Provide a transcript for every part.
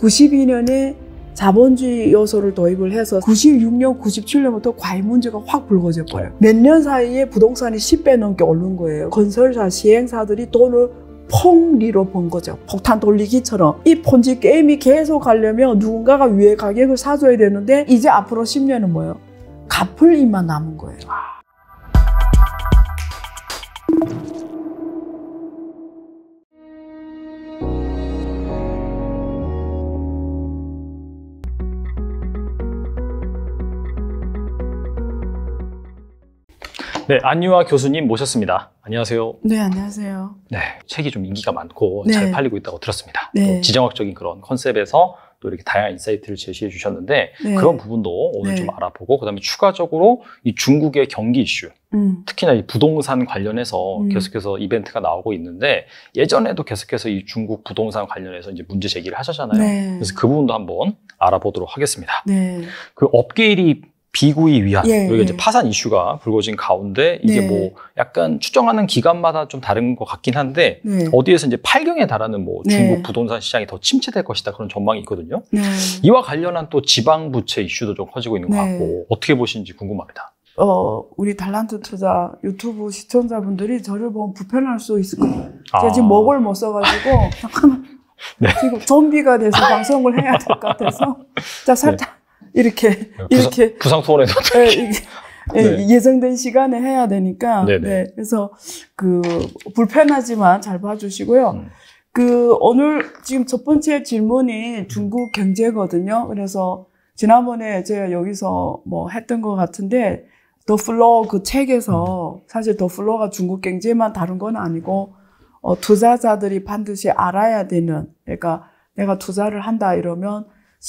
92년에 자본주의 요소를 도입을 해서 96년, 97년부터 과잉 문제가 확 불거져 버려요. 몇 년 사이에 부동산이 10배 넘게 오른 거예요. 건설사, 시행사들이 돈을 폭리로 번 거죠. 폭탄 돌리기처럼. 이 폰지 게임이 계속 가려면 누군가가 위에 가격을 사줘야 되는데 이제 앞으로 10년은 뭐예요? 갚을 일만 남은 거예요. 네, 안유아 교수님 모셨습니다. 안녕하세요. 네, 안녕하세요. 네, 책이 좀 인기가 많고 네. 잘 팔리고 있다고 들었습니다. 네. 지정학적인 그런 컨셉에서 또 이렇게 다양한 인사이트를 제시해 주셨는데 네. 그런 부분도 오늘 네. 좀 알아보고 그다음에 추가적으로 이 중국의 경기 이슈 음. 특히나 이 부동산 관련해서 음. 계속해서 이벤트가 나오고 있는데 예전에도 계속해서 이 중국 부동산 관련해서 이제 문제 제기를 하셨잖아요. 네. 그래서 그 부분도 한번 알아보도록 하겠습니다. 네. 그 업계 일이 비구이 위안 예, 그리고 이제 예. 파산 이슈가 불거진 가운데 이게 네. 뭐 약간 추정하는 기간마다 좀 다른 것 같긴 한데 네. 어디에서 이제 8경에 달하는 뭐 네. 중국 네. 부동산 시장이 더 침체될 것이다 그런 전망이 있거든요. 네. 이와 관련한 또 지방 부채 이슈도 좀 커지고 있는 것 네. 같고 어떻게 보시는지 궁금합니다. 어, 우리 달란트 투자 유튜브 시청자분들이 저를 보면 불편할 수 있을 것 같아요. 아. 제가 지금 먹을 못 써가지고 잠 지금 좀비가 돼서 방송을 해야 될 것 같아서 자 살짝 이렇게 부상, 이렇게 부상 토론에서 예, 예, 네, 네. 예정된 시간에 해야 되니까 네네. 네. 네, 그래서 그 불편하지만 잘 봐주시고요. 음. 그 오늘 지금 첫 번째 질문이 중국 경제거든요. 그래서 지난번에 제가 여기서 뭐 했던 것 같은데 더 플로우 그 책에서 음. 사실 더 플로우가 중국 경제만 다른건 아니고 어, 투자자들이 반드시 알아야 되는 그러니까 내가 투자를 한다 이러면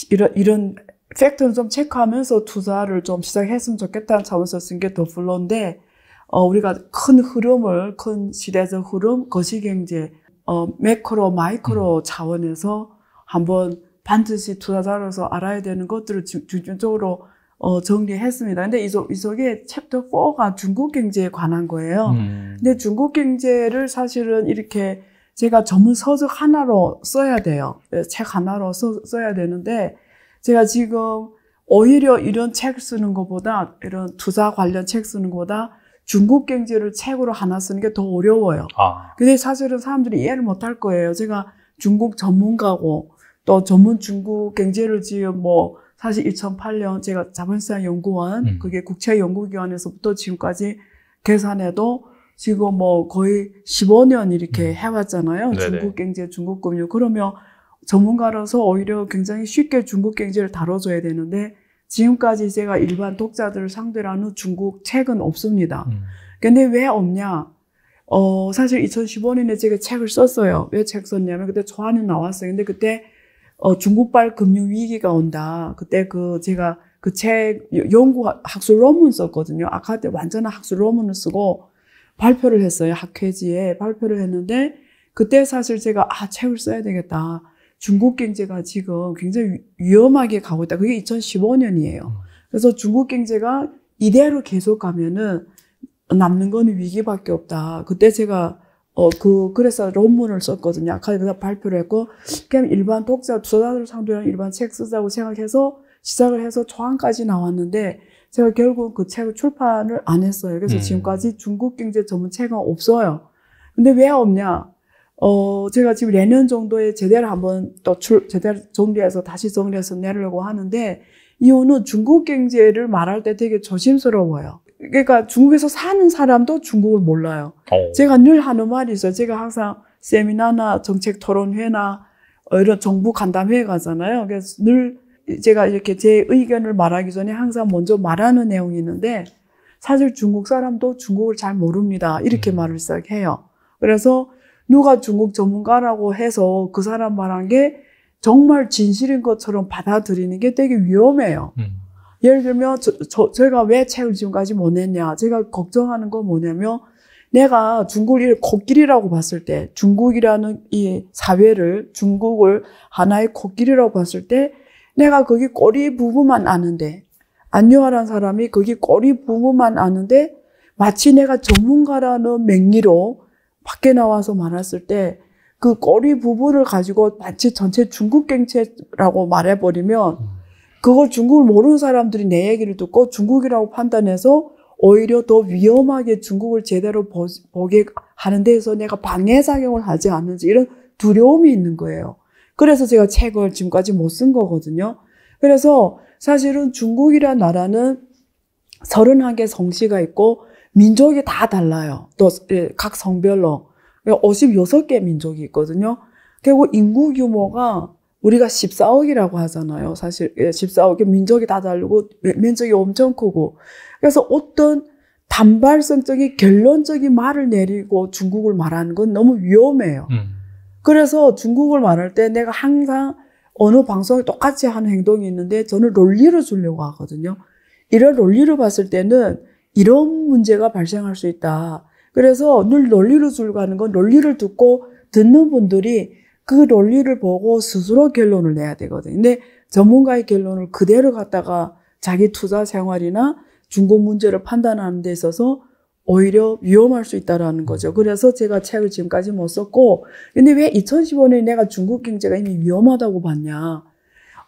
이런 이런 팩트는 좀 체크하면서 투자를 좀 시작했으면 좋겠다는 차원에서 쓴 게더 플로인데 어, 우리가 큰 흐름을 큰 시대적 흐름 거시경제 어, 매크로 마이크로 음. 차원에서 한번 반드시 투자자로서 알아야 되는 것들을 중점적으로 어, 정리했습니다. 근데 이, 이 속에 챕터 4가 중국 경제에 관한 거예요. 음. 근데 중국 경제를 사실은 이렇게 제가 전문 서적 하나로 써야 돼요. 네, 책 하나로 써, 써야 되는데 제가 지금 오히려 이런 책 쓰는 것보다 이런 투자 관련 책 쓰는 것보다 중국 경제를 책으로 하나 쓰는 게 더 어려워요. 아. 근데 사실은 사람들이 이해를 못 할 거예요. 제가 중국 전문가고 또 전문 중국 경제를 지금 뭐 사실 2008년 제가 자본시장 연구원 음. 그게 국채 연구기관에서부터 지금까지 계산해도 지금 뭐 거의 15년 이렇게 음. 해왔잖아요. 네네. 중국 경제, 중국 금융. 그러면 전문가로서 오히려 굉장히 쉽게 중국 경제를 다뤄줘야 되는데 지금까지 제가 일반 독자들을 상대로 하는 중국 책은 없습니다. 음. 근데 왜 없냐? 어, 사실 2015년에 제가 책을 썼어요. 왜 책 썼냐면 그때 저하는 나왔어요. 근데 그때 어, 중국발 금융 위기가 온다. 그때 그 제가 그 책 연구 학술 논문 썼거든요. 아까 때 완전한 학술 논문을 쓰고 발표를 했어요. 학회지에 발표를 했는데 그때 사실 제가 아 책을 써야 되겠다. 중국 경제가 지금 굉장히 위험하게 가고 있다. 그게 2015년이에요. 음. 그래서 중국 경제가 이대로 계속 가면은 남는 거는 위기밖에 없다. 그때 제가 어, 그, 그래서 논문을 썼거든요. 아카데미서 발표를 했고, 그냥 일반 독자, 저자들 상대로 일반 책 쓰자고 생각해서 시작을 해서 초안까지 나왔는데, 제가 결국 그 책을 출판을 안 했어요. 그래서 음. 지금까지 중국 경제 전문 책은 없어요. 근데 왜 없냐? 어, 제가 지금 내년 정도에 제대로 한번 또 출, 제대로 정리해서 다시 정리해서 내려고 하는데, 이유는 중국 경제를 말할 때 되게 조심스러워요. 그러니까 중국에서 사는 사람도 중국을 몰라요. 오. 어. 제가 늘 하는 말이 있어요. 제가 항상 세미나나 정책 토론회나 이런 정부 간담회 가잖아요. 그래서 늘 제가 이렇게 제 의견을 말하기 전에 항상 먼저 말하는 내용이 있는데 사실 중국 사람도 중국을 잘 모릅니다. 이렇게 음. 말을 시작해요. 그래서 누가 중국 전문가라고 해서 그 사람 말한 게 정말 진실인 것처럼 받아들이는 게 되게 위험해요. 음. 예를 들면 저, 저, 제가 왜 책을 지금까지 못 냈냐 제가 걱정하는 건 뭐냐면 내가 중국을 코끼리라고 봤을 때 중국이라는 이 사회를 중국을 하나의 코끼리라고 봤을 때 내가 거기 꼬리 부분만 아는데 안녕하라는 사람이 거기 꼬리 부분만 아는데 마치 내가 전문가라는 맹리로 밖에 나와서 말했을 때 그 꼬리 부분을 가지고 마치 전체 중국 경제라고 말해버리면 음. 그걸 중국을 모르는 사람들이 내 얘기를 듣고 중국이라고 판단해서 오히려 더 위험하게 중국을 제대로 보게 하는 데에서 내가 방해작용을 하지 않는지 이런 두려움이 있는 거예요. 그래서 제가 책을 지금까지 못 쓴 거거든요. 그래서 사실은 중국이란 나라는 31개 성씨가 있고 민족이 다 달라요. 또각 예, 성별로 56개 민족이 있거든요. 결국 인구 규모가 우리가 14억이라고 하잖아요. 사실 14억이 예, 민족이 다 다르고 면적이 엄청 크고 그래서 어떤 단발성적인 결론적인 말을 내리고 중국을 말하는 건 너무 위험해요. 음. 그래서 중국을 말할 때 내가 항상 어느 방송을 똑같이 하는 행동이 있는데 저는 논리를 주려고 하거든요. 이런 논리를 봤을 때는 이런 문제가 발생할 수 있다. 그래서 늘 논리로 줄가는 건 논리를 듣고 듣는 분들이 그 논리를 보고 스스로 결론을 내야 되거든요. 근데 전문가의 결론을 그대로 갖다가 자기 투자 생활이나 중고 문제를 판단하는 데 있어서 오히려 위험할 수 있다라는 거죠. 그래서 제가 책을 지금까지 못 썼고, 근데 왜 2015년에 내가 중국 경제가 이미 위험하다고 봤냐.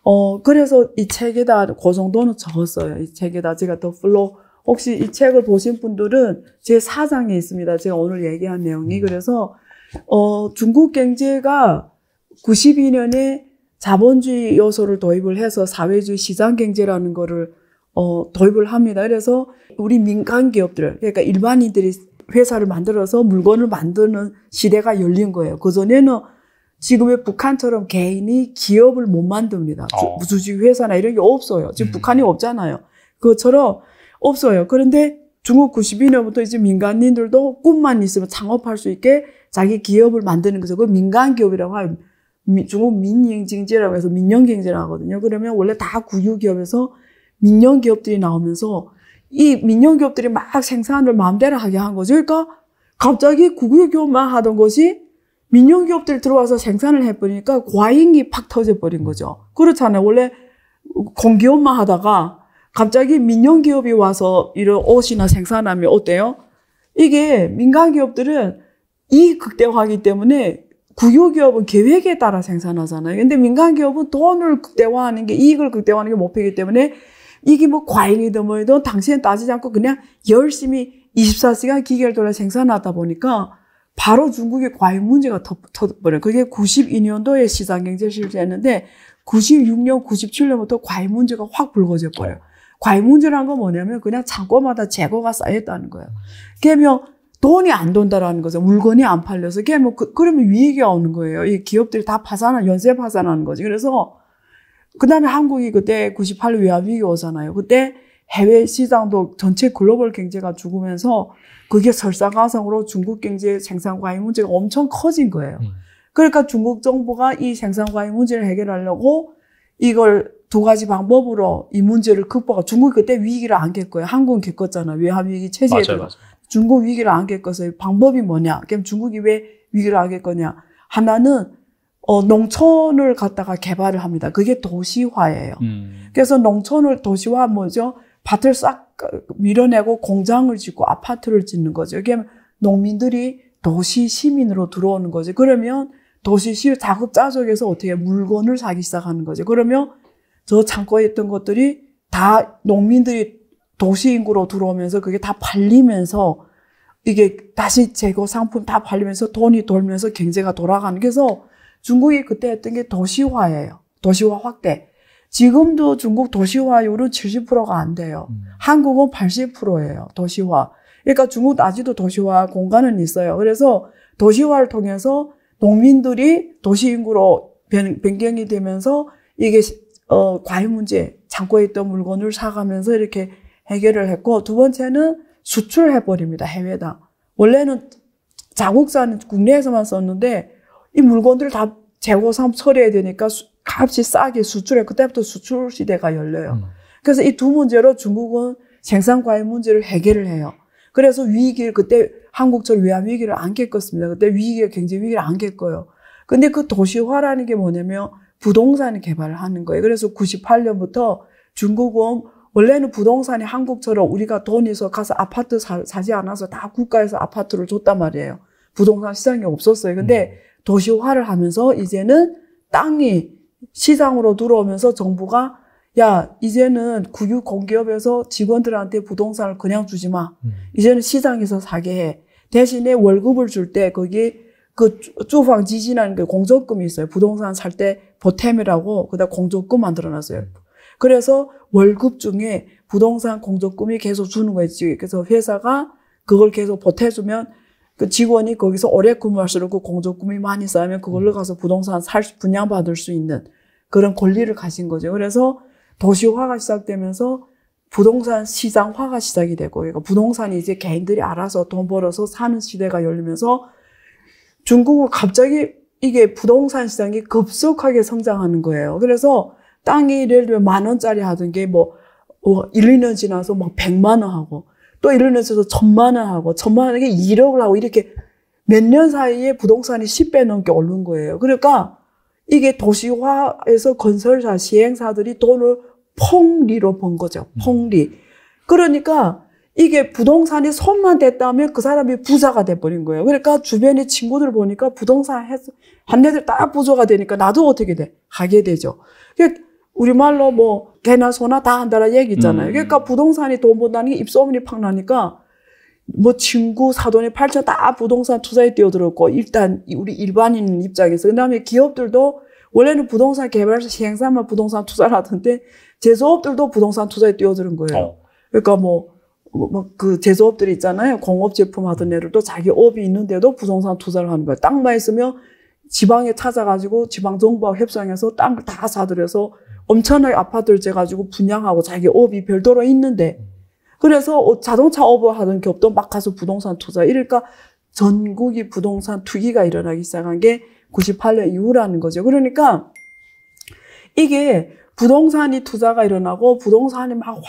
어, 그래서 이 책에다, 고 정도는 적었어요. 이 책에다 제가 더 플로 혹시 이 책을 보신 분들은 제 사장에 있습니다. 제가 오늘 얘기한 내용이 음. 그래서 어, 중국 경제가 92년에 자본주의 요소를 도입을 해서 사회주의 시장 경제라는 거를 어, 도입을 합니다. 그래서 우리 민간 기업들, 그러니까 일반인들이 회사를 만들어서 물건을 만드는 시대가 열린 거예요. 그전에는 지금의 북한처럼 개인이 기업을 못 만듭니다. 무 어. 주식회사나 이런 게 없어요. 지금 음. 북한이 없잖아요. 그것처럼 없어요. 그런데 중국 92년부터 이제 민간인들도 꿈만 있으면 창업할 수 있게 자기 기업을 만드는 거죠. 그 민간 기업이라고 하면 중국 민영경제라고 해서 민영경제라 고 하거든요. 그러면 원래 다 국유기업에서 민영기업들이 나오면서 이 민영기업들이 막 생산을 마음대로 하게 한 거죠. 그러니까 갑자기 국유기업만 하던 것이 민영기업들이 들어와서 생산을 해버리니까 과잉이 팍 터져버린 거죠. 그렇잖아요. 원래 공기업만 하다가 갑자기 민영 기업이 와서 이런 옷이나 생산하면 어때요? 이게 민간 기업들은 이익 극대화하기 때문에 국유 기업은 계획에 따라 생산하잖아요. 근데 민간 기업은 돈을 극대화하는 게 이익을 극대화하는 게 목표이기 때문에 이게 뭐 과잉이든 뭐든 당신은 따지지 않고 그냥 열심히 24시간 기계를 돌려 생산하다 보니까 바로 중국의 과잉 문제가 터버려요. 그게 92년도에 시장경제 실시했는데 96년, 97년부터 과잉 문제가 확 불거져 버려요. 과잉문제란 건 뭐냐면 그냥 창고마다 재고가 쌓였다는 거예요. 개명 돈이 안 돈다라는 거죠. 물건이 안 팔려서. 그게 뭐, 그, 러면 위기가 오는 거예요. 이 기업들이 다 파산한, 연쇄 파산하는 거지. 그래서, 그 다음에 한국이 그때 98년 외환위기 오잖아요. 그때 해외 시장도 전체 글로벌 경제가 죽으면서 그게 설상가상으로 중국 경제의 생산과잉 문제가 엄청 커진 거예요. 음. 그러니까 중국 정부가 이 생산과잉 문제를 해결하려고 이걸 두 가지 방법으로 이 문제를 극복하 고 중국 이 그때 위기를 안 겪어요. 한국은 겪었잖아. 외환 위기 체제에 맞아요, 맞아요. 중국 위기를 안 겪어서 방법이 뭐냐? 그럼 중국이 왜 위기를 안 겪었냐? 하나는 어, 농촌을 갖다가 개발을 합니다. 그게 도시화예요. 음. 그래서 농촌을 도시화 뭐죠? 밭을 싹 밀어내고 공장을 짓고 아파트를 짓는 거죠. 이게 농민들이 도시 시민으로 들어오는 거죠. 그러면 도시 시 자급자족에서 어떻게 물건을 사기 시작하는 거죠. 그러면 저 창고에 있던 것들이 다 농민들이 도시 인구로 들어오면서 그게 다 팔리면서 이게 다시 재고 상품 다 팔리면서 돈이 돌면서 경제가 돌아가는 그래서 중국이 그때 했던 게 도시화예요. 도시화 확대. 지금도 중국 도시화율은 70%가 안 돼요. 음. 한국은 80%예요. 도시화. 그러니까 중국 아직도 도시화 공간은 있어요. 그래서 도시화를 통해서 농민들이 도시 인구로 변경이 되면서 이게 어, 과일 문제, 창고에 있던 물건을 사가면서 이렇게 해결을 했고, 두 번째는 수출해버립니다, 해외다. 원래는 자국산 국내에서만 썼는데, 이 물건들을 다 재고 삼 처리해야 되니까 수, 값이 싸게 수출해. 그때부터 수출 시대가 열려요. 음. 그래서 이 두 문제로 중국은 생산 과잉 문제를 해결을 해요. 그래서 위기를 그때 한국처럼 외환 위기를 안 겪었습니다. 그때 위기가 굉장히 위기를 안 겪어요. 근데 그 도시화라는 게 뭐냐면 부동산 개발을 하는 거예요. 그래서 98년부터 중국은 원래는 부동산이 한국처럼 우리가 돈 있어 가서 아파트 사, 사지 않아서 다 국가에서 아파트를 줬단 말이에요. 부동산 시장이 없었어요. 근데 음. 도시화를 하면서 이제는 땅이 시장으로 들어오면서 정부가 야 이제는 국유 공기업에서 직원들한테 부동산을 그냥 주지 마. 음. 이제는 시장에서 사게 해. 대신에 월급을 줄 때 거기 그 주방 지진하는 게공적금이 있어요. 부동산 살 때 보탬이라고 그다음 공적금 만들어놨어요. 네. 그래서 월급 중에 부동산 공적금이 계속 주는 거지. 그래서 회사가 그걸 계속 보태주면 그 직원이 거기서 오래 근무할수록 그공적금이 많이 쌓이면 그걸로 음. 가서 부동산 살 분양받을 수 있는 그런 권리를 가진 거죠. 그래서 도시화가 시작되면서 부동산 시장화가 시작이 되고, 그러니까 부동산이 이제 개인들이 알아서 돈 벌어서 사는 시대가 열리면서 중국은 갑자기 이게 부동산 시장이 급속하게 성장하는 거예요. 그래서 땅이 예를 들면 만 원짜리 하던 게뭐 어, 1, 2년 지나서 막 100만 원 하고 또 1, 2년 지나서 1 0만원 하고 천만 원에 1억을 하고 이렇게 몇 년 사이에 부동산이 10배 넘게 오른 거예요. 그러니까 이게 도시화에서 건설사, 시행사들이 돈을 폭리로번 거죠. 폭리 그러니까 이게 부동산이 손만 댔다면 그 사람이 부자가 돼버린 거예요. 그러니까 주변의 친구들 보니까 부동산 해서 한 애들 딱 부자가 되니까 나도 어떻게 돼? 하게 되죠. 그러 우리말로 뭐 개나 소나 다 한다는 얘기 있잖아요. 음. 그러니까 부동산이 돈 번다는 게 입소문이 팍 나니까 뭐 친구 사돈이 팔천다 부동산 투자에 뛰어들었고 일단 우리 일반인 입장에서 그다음에 기업들도 원래는 부동산 개발 시행사만 부동산 투자를 하던데 제조업들도 부동산 투자에 뛰어드는 거예요. 어. 그러니까 뭐 뭐그 뭐, 제조업들이 있잖아요. 공업 제품 하던 애들도 자기 업이 있는데도 부동산 투자를 하는 거예요. 땅만 있으면 지방에 찾아가지고 지방 정부와 협상해서 땅다 사들여서 엄청나게 아파트를 재가지고 분양하고 자기 업이 별도로 있는데 그래서 어, 자동차 업을 하던 기업도 막 가서 부동산 투자 이럴까 전국이 부동산 투기가 일어나기 시작한 게 98년 이후라는 거죠. 그러니까 이게 부동산이 투자가 일어나고 부동산이 막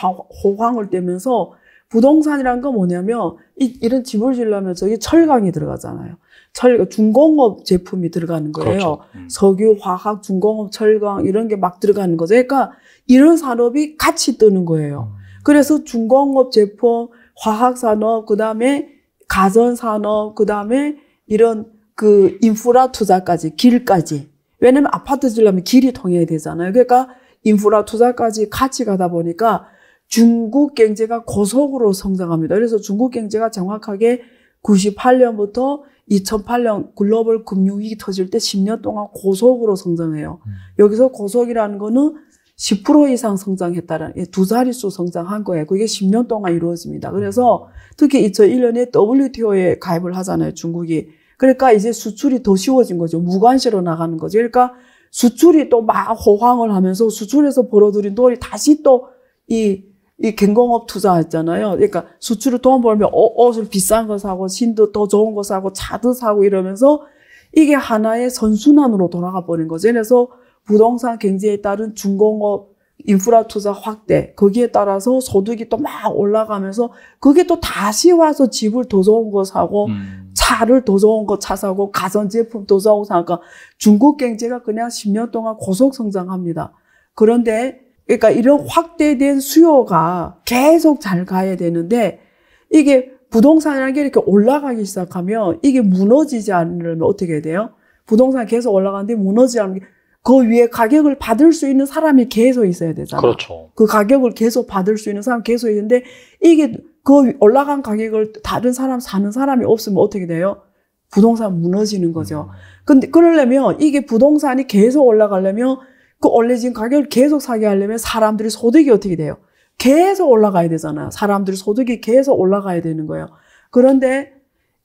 호황을 떼면서 부동산이란 건 뭐냐면 이, 이런 집을 지으려면 저기 철강이 들어가잖아요. 철 중공업 제품이 들어가는 거예요. 그렇죠. 음. 석유, 화학, 중공업, 철강 이런 게 막 들어가는 거죠. 그러니까 이런 산업이 같이 뜨는 거예요. 음. 그래서 중공업 제품, 화학 산업, 그다음에 가전 산업, 그다음에 이런 그 인프라 투자까지 길까지. 왜냐면 아파트 지으려면 길이 통해야 되잖아요. 그러니까 인프라 투자까지 같이 가다 보니까 중국 경제가 고속으로 성장합니다. 그래서 중국 경제가 정확하게 98년부터 2008년 글로벌 금융위기 터질 때 10년 동안 고속으로 성장해요. 음. 여기서 고속이라는 거는 10% 이상 성장했다라는, 예, 두 자릿수 성장한 거예요. 그게 10년 동안 이루어집니다. 그래서 특히 2001년에 WTO에 가입을 하잖아요, 중국이. 그러니까 이제 수출이 더 쉬워진 거죠. 무관세로 나가는 거죠. 그러니까 수출이 또 막 호황을 하면서 수출에서 벌어들인 돈이 다시 또이 이 갱공업 투자했잖아요. 그러니까 수출을 돈 벌면 옷을 어, 어, 비싼 거 사고 신도 더 좋은 거 사고 차도 사고 이러면서 이게 하나의 선순환으로 돌아가 버린 거죠. 그래서 부동산 경제에 따른 중공업 인프라 투자 확대 거기에 따라서 소득이 또 막 올라가면서 그게 또 다시 와서 집을 더 좋은 거 사고 음. 차를 더 좋은 거 차 사고 가전제품 더 사고 사니까 중국 경제가 그냥 10년 동안 고속 성장합니다. 그런데 그러니까 이런 확대된 수요가 계속 잘 가야 되는데 이게 부동산이라는 게 이렇게 올라가기 시작하면 이게 무너지지 않으려면 어떻게 돼요? 부동산 계속 올라가는데 무너지지 않는 그 위에 가격을 받을 수 있는 사람이 계속 있어야 되잖아요. 그렇죠. 그 가격을 계속 받을 수 있는 사람 계속 있는데 이게 그 올라간 가격을 다른 사람 사는 사람이 없으면 어떻게 돼요? 부동산 무너지는 거죠. 음. 근데 그러려면 이게 부동산이 계속 올라가려면 그 원래 지금 가격을 계속 사게 하려면 사람들이 소득이 어떻게 돼요? 계속 올라가야 되잖아. 사람들이 소득이 계속 올라가야 되는 거예요. 그런데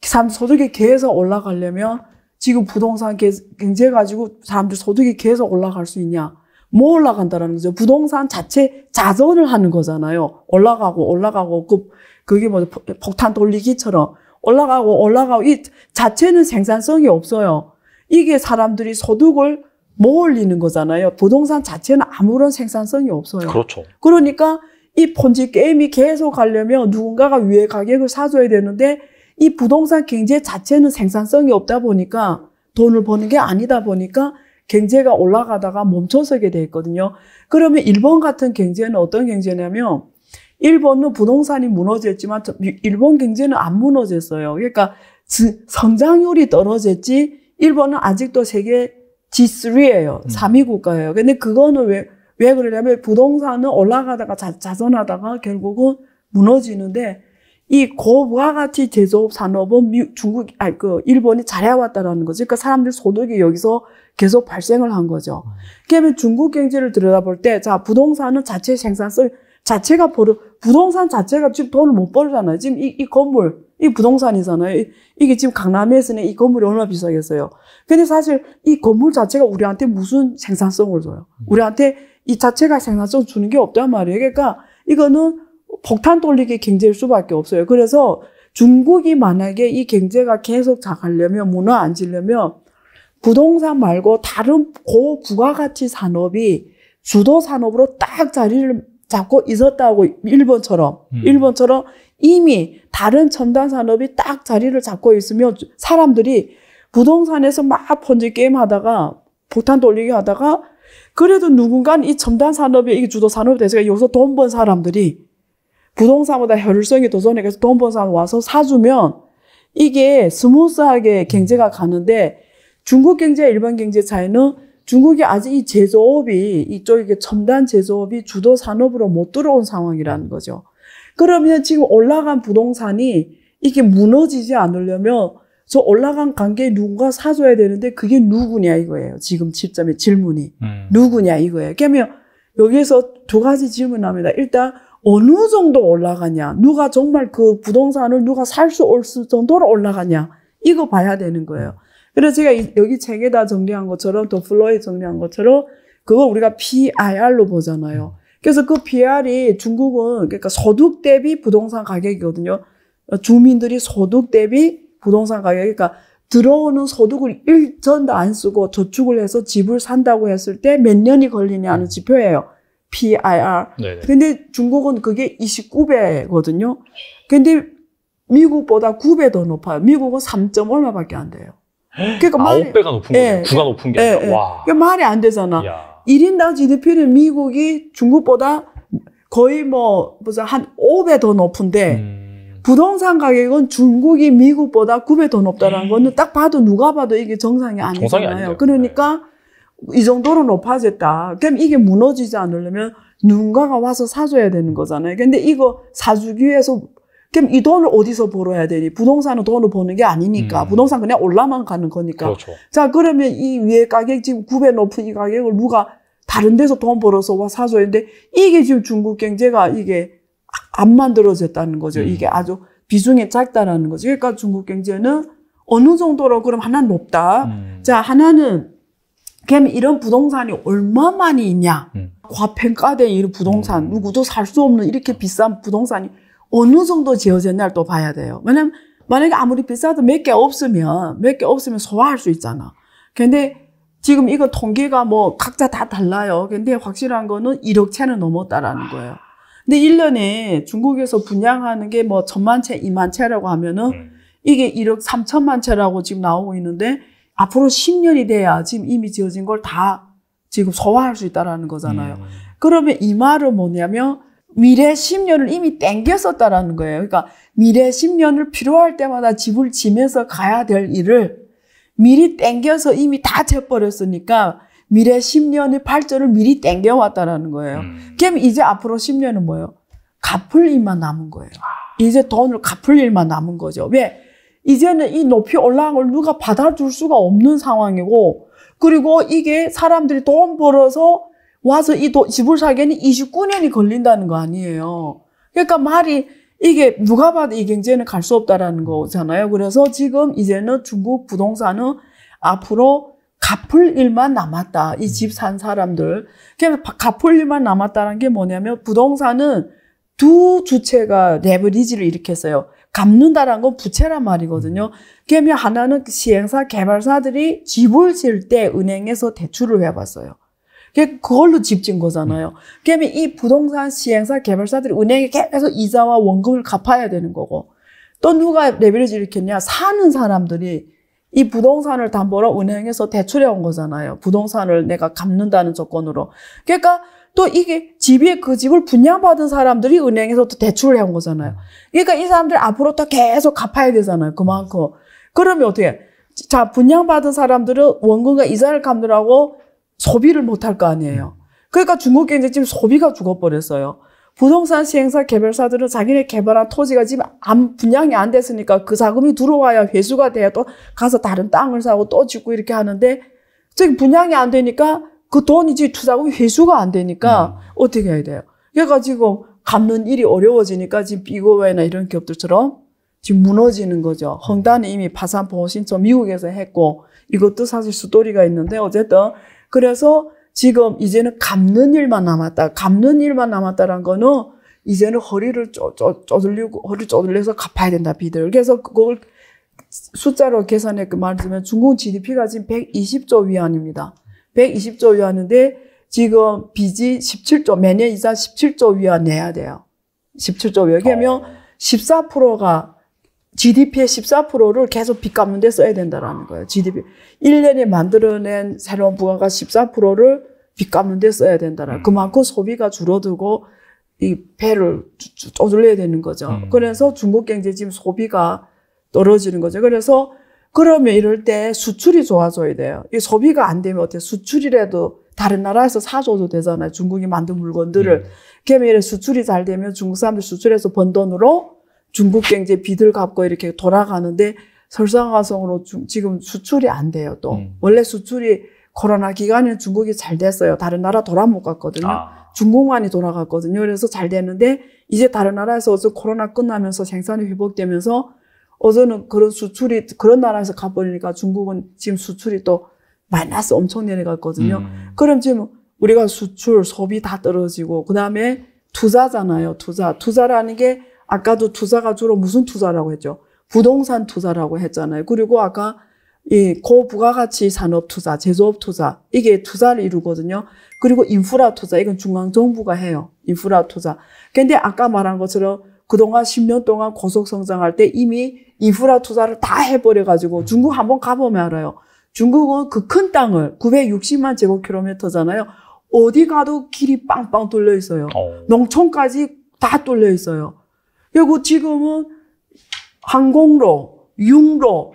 참 소득이 계속 올라가려면 지금 부동산 경제 가지고 사람들 소득이 계속 올라갈 수 있냐? 뭐 올라간다라는 거죠. 부동산 자체 자전을 하는 거잖아요. 올라가고 올라가고 그 그게 뭐 폭탄 돌리기처럼 올라가고 올라가고 이 자체는 생산성이 없어요. 이게 사람들이 소득을 모 올리는 거잖아요. 부동산 자체는 아무런 생산성이 없어요. 그렇죠. 그러니까 이 폰지 게임이 계속 가려면 누군가가 위에 가격을 사줘야 되는데 이 부동산 경제 자체는 생산성이 없다 보니까 돈을 버는 게 아니다 보니까 경제가 올라가다가 멈춰서게 돼 있거든요. 그러면 일본 같은 경제는 어떤 경제냐면 일본은 부동산이 무너졌지만 일본 경제는 안 무너졌어요. 그러니까 성장률이 떨어졌지 일본은 아직도 세계 G3예요. 3위 음. 국가예요. 근데 그거는 왜, 왜 그러냐면 부동산은 올라가다가 자, 자선하다가 결국은 무너지는데 이 고부와 가치 제조업 산업은 미, 중국, 아니, 그, 일본이 잘해왔다라는 거지 그러니까 사람들 소득이 여기서 계속 발생을 한 거죠. 음. 그러면 중국 경제를 들여다볼 때, 자, 부동산은 자체 생산성, 자체가 벌어, 부동산 자체가 지금 돈을 못 벌잖아요. 지금 이, 이 건물, 이 부동산이잖아요. 이게 지금 강남에서는 이 건물이 얼마나 비싸겠어요. 근데 사실 이 건물 자체가 우리한테 무슨 생산성을 줘요. 음. 우리한테 이 자체가 생산성 주는 게 없단 말이에요. 그러니까 이거는 폭탄 돌리기 경제일 수밖에 없어요. 그래서 중국이 만약에 이 경제가 계속 작가려면 문화 안 지려면 부동산 말고 다른 고부가가치 산업이 주도 산업으로 딱 자리를 잡고 있었다고 일본처럼 음. 일본처럼 이미 다른 첨단 산업이 딱 자리를 잡고 있으면 사람들이 부동산에서 막 번지 게임 하다가 보탄 돌리기 하다가 그래도 누군가이 첨단 산업이 이 주도 산업 대세가 여기서 돈 번 사람들이 부동산보다 효율성이도전해니 돈번 사람 와서 사주면 이게 스무스하게 경제가 가는데 중국 경제와 일반 경제 차이는 중국이 아직 이 제조업이 이쪽 에 첨단 제조업이 주도 산업으로 못 들어온 상황이라는 거죠. 그러면 지금 올라간 부동산이 이게 무너지지 않으려면 저 올라간 관계 에 누군가 사줘야 되는데 그게 누구냐 이거예요. 지금 집점의 질문이 음. 누구냐 이거예요. 그러면 여기에서 두 가지 질문합니다. 일단 어느 정도 올라가냐, 누가 정말 그 부동산을 누가 살 수 올 수 정도로 올라가냐 이거 봐야 되는 거예요. 그래서 제가 여기 책에다 정리한 것처럼 더 플로에 정리한 것처럼 그거 우리가 PIR로 보잖아요. 그래서 그 PR이 중국은 그러니까 소득 대비 부동산 가격이거든요. 주민들이 소득 대비 부동산 가격, 그러니까 들어오는 소득을 일전도안 쓰고 저축을 해서 집을 산다고 했을 때 몇 년이 걸리냐는 음. 지표예요. PIR. 네네. 근데 중국은 그게 29배거든요. 근데 미국보다 9배 더 높아요. 미국은 3. 얼마밖에 안 돼요. 그러니까 9배가 높은 예, 거예요. 9가 예, 높은 게 예, 예. 와. 그러니까 말이 안 되잖아. 야. 1인당 GDP는 미국이 중국보다 거의 뭐 무슨 한 5배 더 높은데 음. 부동산 가격은 중국이 미국보다 9배 더높다는 음. 거는 딱 봐도 누가 봐도 이게 정상이 아니잖아요. 정상이 네. 그러니까 이 정도로 높아졌다. 그럼 이게 무너지지 않으려면 누군가가 와서 사줘야 되는 거잖아요. 근데 이거 사주기 위해서 그럼 이 돈을 어디서 벌어야 되니? 부동산은 돈을 버는 게 아니니까. 음. 부동산 그냥 올라만 가는 거니까. 그렇죠. 자, 그러면 이 위에 가격, 지금 9배 높은 이 가격을 누가 다른 데서 돈 벌어서 와 사줘야되는데 이게 지금 중국 경제가 이게 안 만들어졌다는 거죠. 음. 이게 아주 비중이 작다라는 거죠. 그러니까 중국 경제는 어느 정도로 그럼 하나는 높다. 음. 자, 하나는 그럼 이런 부동산이 얼마만이 있냐? 음. 과평가된 이런 부동산, 음. 누구도 살 수 없는 이렇게 음. 비싼 부동산이 어느 정도 지어졌냐를 또 봐야 돼요. 왜냐면 만약에 아무리 비싸도 몇 개 없으면 몇 개 없으면 소화할 수 있잖아. 근데 지금 이거 통계가 뭐 각자 다 달라요. 근데 확실한 거는 1억 채는 넘었다라는 거예요. 근데 1년에 중국에서 분양하는 게뭐 천만 채, 2만 채라고 하면은 음. 이게 1억 3천만 채라고 지금 나오고 있는데 앞으로 10년이 돼야 지금 이미 지어진 걸 다 지금 소화할 수 있다라는 거잖아요. 음. 그러면 이 말은 뭐냐면 미래 10년을 이미 땡겼었다라는 거예요. 그러니까 미래 10년을 필요할 때마다 집을 지면서 가야 될 일을 미리 땡겨서 이미 다 재버렸으니까 미래 10년의 발전을 미리 땡겨왔다라는 거예요. 음. 그럼 이제 앞으로 10년은 뭐예요? 갚을 일만 남은 거예요. 이제 돈을 갚을 일만 남은 거죠. 왜? 이제는 이 높이 올라간 걸 누가 받아줄 수가 없는 상황이고, 그리고 이게 사람들이 돈 벌어서 와서 이 도, 집을 사기에는 29년이 걸린다는 거 아니에요. 그러니까 말이 이게 누가 봐도 이 경제는 갈 수 없다라는 거잖아요. 그래서 지금 이제는 중국 부동산은 앞으로 갚을 일만 남았다. 이 집 산 사람들. 그냥 그러니까 갚을 일만 남았다는 게 뭐냐면 부동산은 두 주체가 레버리지를 일으켰어요. 갚는다라는 건 부채란 말이거든요. 그러면 하나는 시행사, 개발사들이 집을 지을 때 은행에서 대출을 해봤어요. 그걸로 집 지은 거잖아요. 그러면 이 부동산 시행사 개발사들이 은행에 계속 이자와 원금을 갚아야 되는 거고 또 누가 레벨리 일으켰냐 사는 사람들이 이 부동산을 담보로 은행에서 대출해 온 거잖아요. 부동산을 내가 갚는다는 조건으로. 그러니까 또 이게 집이 그 집을 분양받은 사람들이 은행에서 또 대출을 해온 거잖아요. 그러니까 이 사람들 앞으로 또 계속 갚아야 되잖아요. 그만큼. 그러면 어떻게? 자, 분양받은 사람들은 원금과 이자를 갚느라고 소비를 못 할 거 아니에요. 음. 그러니까 중국 경제 지금 소비가 죽어버렸어요. 부동산 시행사 개발사들은 자기네 개발한 토지가 지금 안, 분양이 안 됐으니까 그 자금이 들어와야 회수가 돼야 또 가서 다른 땅을 사고 또 짓고 이렇게 하는데 저기 분양이 안 되니까 그 돈이 지 투자금이 회수가 안 되니까 음. 어떻게 해야 돼요? 그러니까 지금 갚는 일이 어려워지니까 지금 비고웨나 이런 기업들처럼 지금 무너지는 거죠. 음. 헝다는 이미 파산 보호 신청 미국에서 했고 이것도 사실 수도리가 있는데 어쨌든 그래서 지금 이제는 감는 일만 남았다. 감는 일만 남았다는 거는 이제는 허리를 쪼, 쪼, 쪼들리고, 허리 를 쪼들려서 갚아야 된다, 비들. 그래서 그걸 숫자로 계산해 그 말씀면 중국 GDP가 지금 120조 위안입니다. 120조 위안인데 지금 빚이 17조, 매년 이자 17조 위안 내야 돼요. 17조. 위안. 왜냐면 14%가 어. GDP의 14%를 계속 빚 갚는 데 써야 된다라는 거예요. GDP. 1년에 만들어낸 새로운 부가가 14%를 빚 갚는 데 써야 된다라. 음. 그만큼 소비가 줄어들고 이 배를 쪼들려야 되는 거죠. 음. 그래서 중국 경제 지금 소비가 떨어지는 거죠. 그래서 그러면 이럴 때 수출이 좋아져야 돼요. 이 소비가 안 되면 어때? 수출이라도 다른 나라에서 사줘도 되잖아요. 중국이 만든 물건들을. 음. 그러면 수출이 잘 되면 중국 사람들 수출해서 번 돈으로 중국 경제 비들갑고 이렇게 돌아가는데 설상가상으로 지금 수출이 안 돼요. 또 음. 원래 수출이 코로나 기간에 중국이 잘 됐어요. 다른 나라 돌아 못 갔거든요. 아. 중국만이 돌아갔거든요. 그래서 잘 됐는데 이제 다른 나라에서 어서 코로나 끝나면서 생산이 회복되면서 어서는 그런 수출이 그런 나라에서 가버리니까 중국은 지금 수출이 또 마이너스 엄청 내려갔거든요. 음. 그럼 지금 우리가 수출, 소비 다 떨어지고 그다음에 투자잖아요. 투자. 투자라는 게 아까도 투자가 주로 무슨 투자라고 했죠? 부동산 투자라고 했잖아요. 그리고 아까 이 고부가가치 산업 투자, 제조업 투자 이게 투자를 이루거든요. 그리고 인프라 투자 이건 중앙 정부가 해요. 인프라 투자. 근데 아까 말한 것처럼 그동안 10년 동안 고속 성장할 때 이미 인프라 투자를 다 해버려 가지고 중국 한번 가보면 알아요. 중국은 그 큰 땅을 960만 제곱킬로미터잖아요. 어디 가도 길이 빵빵 뚫려 있어요. 어. 농촌까지 다 뚫려 있어요. 그리고 지금은 항공로, 육로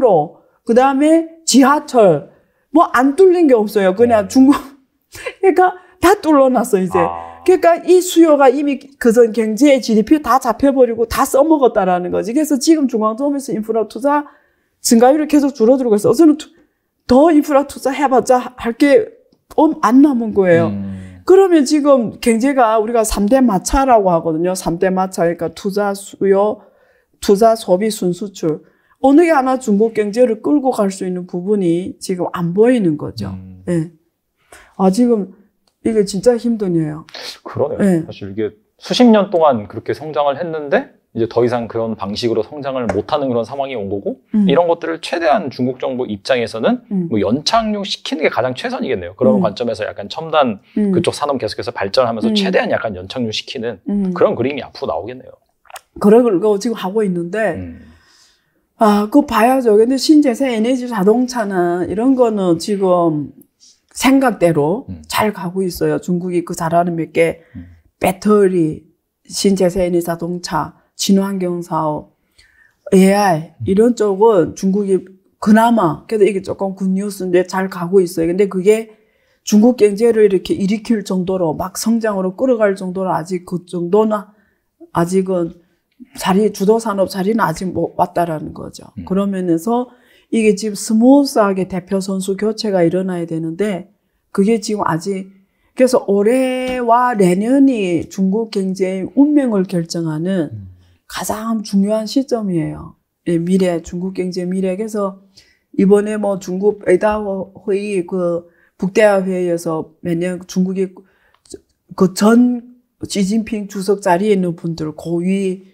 해상로, 그 다음에 지하철, 뭐 안 뚫린 게 없어요. 그냥 네. 중국. 그러니까 다 뚫어놨어, 이제. 아. 그러니까 이 수요가 이미 그전 경제의 GDP 다 잡혀버리고 다 써먹었다라는 거지. 그래서 지금 중앙정부에서 인프라 투자 증가율이 계속 줄어들고 있어. 어 저는 더 인프라 투자 해봤자 할 게 안 남은 거예요. 음. 그러면 지금 경제가 우리가 3대 마차라고 하거든요. 3대 마차. 그러니까 투자 수요, 투자 소비 순수출. 어느 게 하나 중국 경제를 끌고 갈 수 있는 부분이 지금 안 보이는 거죠. 음. 예. 아, 지금 이게 진짜 힘드네요. 그러네요. 예. 사실 이게 수십 년 동안 그렇게 성장을 했는데 이제 더 이상 그런 방식으로 성장을 못하는 그런 상황이 온 거고 음. 이런 것들을 최대한 중국 정부 입장에서는 음. 뭐 연착륙 시키는 게 가장 최선이겠네요. 그런 음. 관점에서 약간 첨단 음. 그쪽 산업 계속해서 발전하면서 음. 최대한 약간 연착륙 시키는 음. 그런 그림이 앞으로 나오겠네요. 그러고 지금 하고 있는데 아 그거 봐야죠. 근데 신재생 에너지 자동차나 이런 거는 지금 생각대로 잘 가고 있어요. 중국이 그 잘하는 몇 개 배터리 신재생 에너지 자동차 친환경 사업, AI 이런 쪽은 중국이 그나마 그래도 이게 조금 굿뉴스인데 잘 가고 있어요. 근데 그게 중국 경제를 이렇게 일으킬 정도로 막 성장으로 끌어갈 정도로 아직 그 정도는 아직은 자리 주도 산업 자리는 아직 못 왔다라는 거죠. 음. 그러면서 이게 지금 스무스하게 대표 선수 교체가 일어나야 되는데 그게 지금 아직 그래서 올해와 내년이 중국 경제의 운명을 결정하는 음. 가장 중요한 시점이에요. 예, 미래, 중국 경제 미래. 그서 이번에 뭐 중국 에다 회의, 그 북대화 회의에서 매년 중국이 그전 시진핑 주석 자리에 있는 분들 고위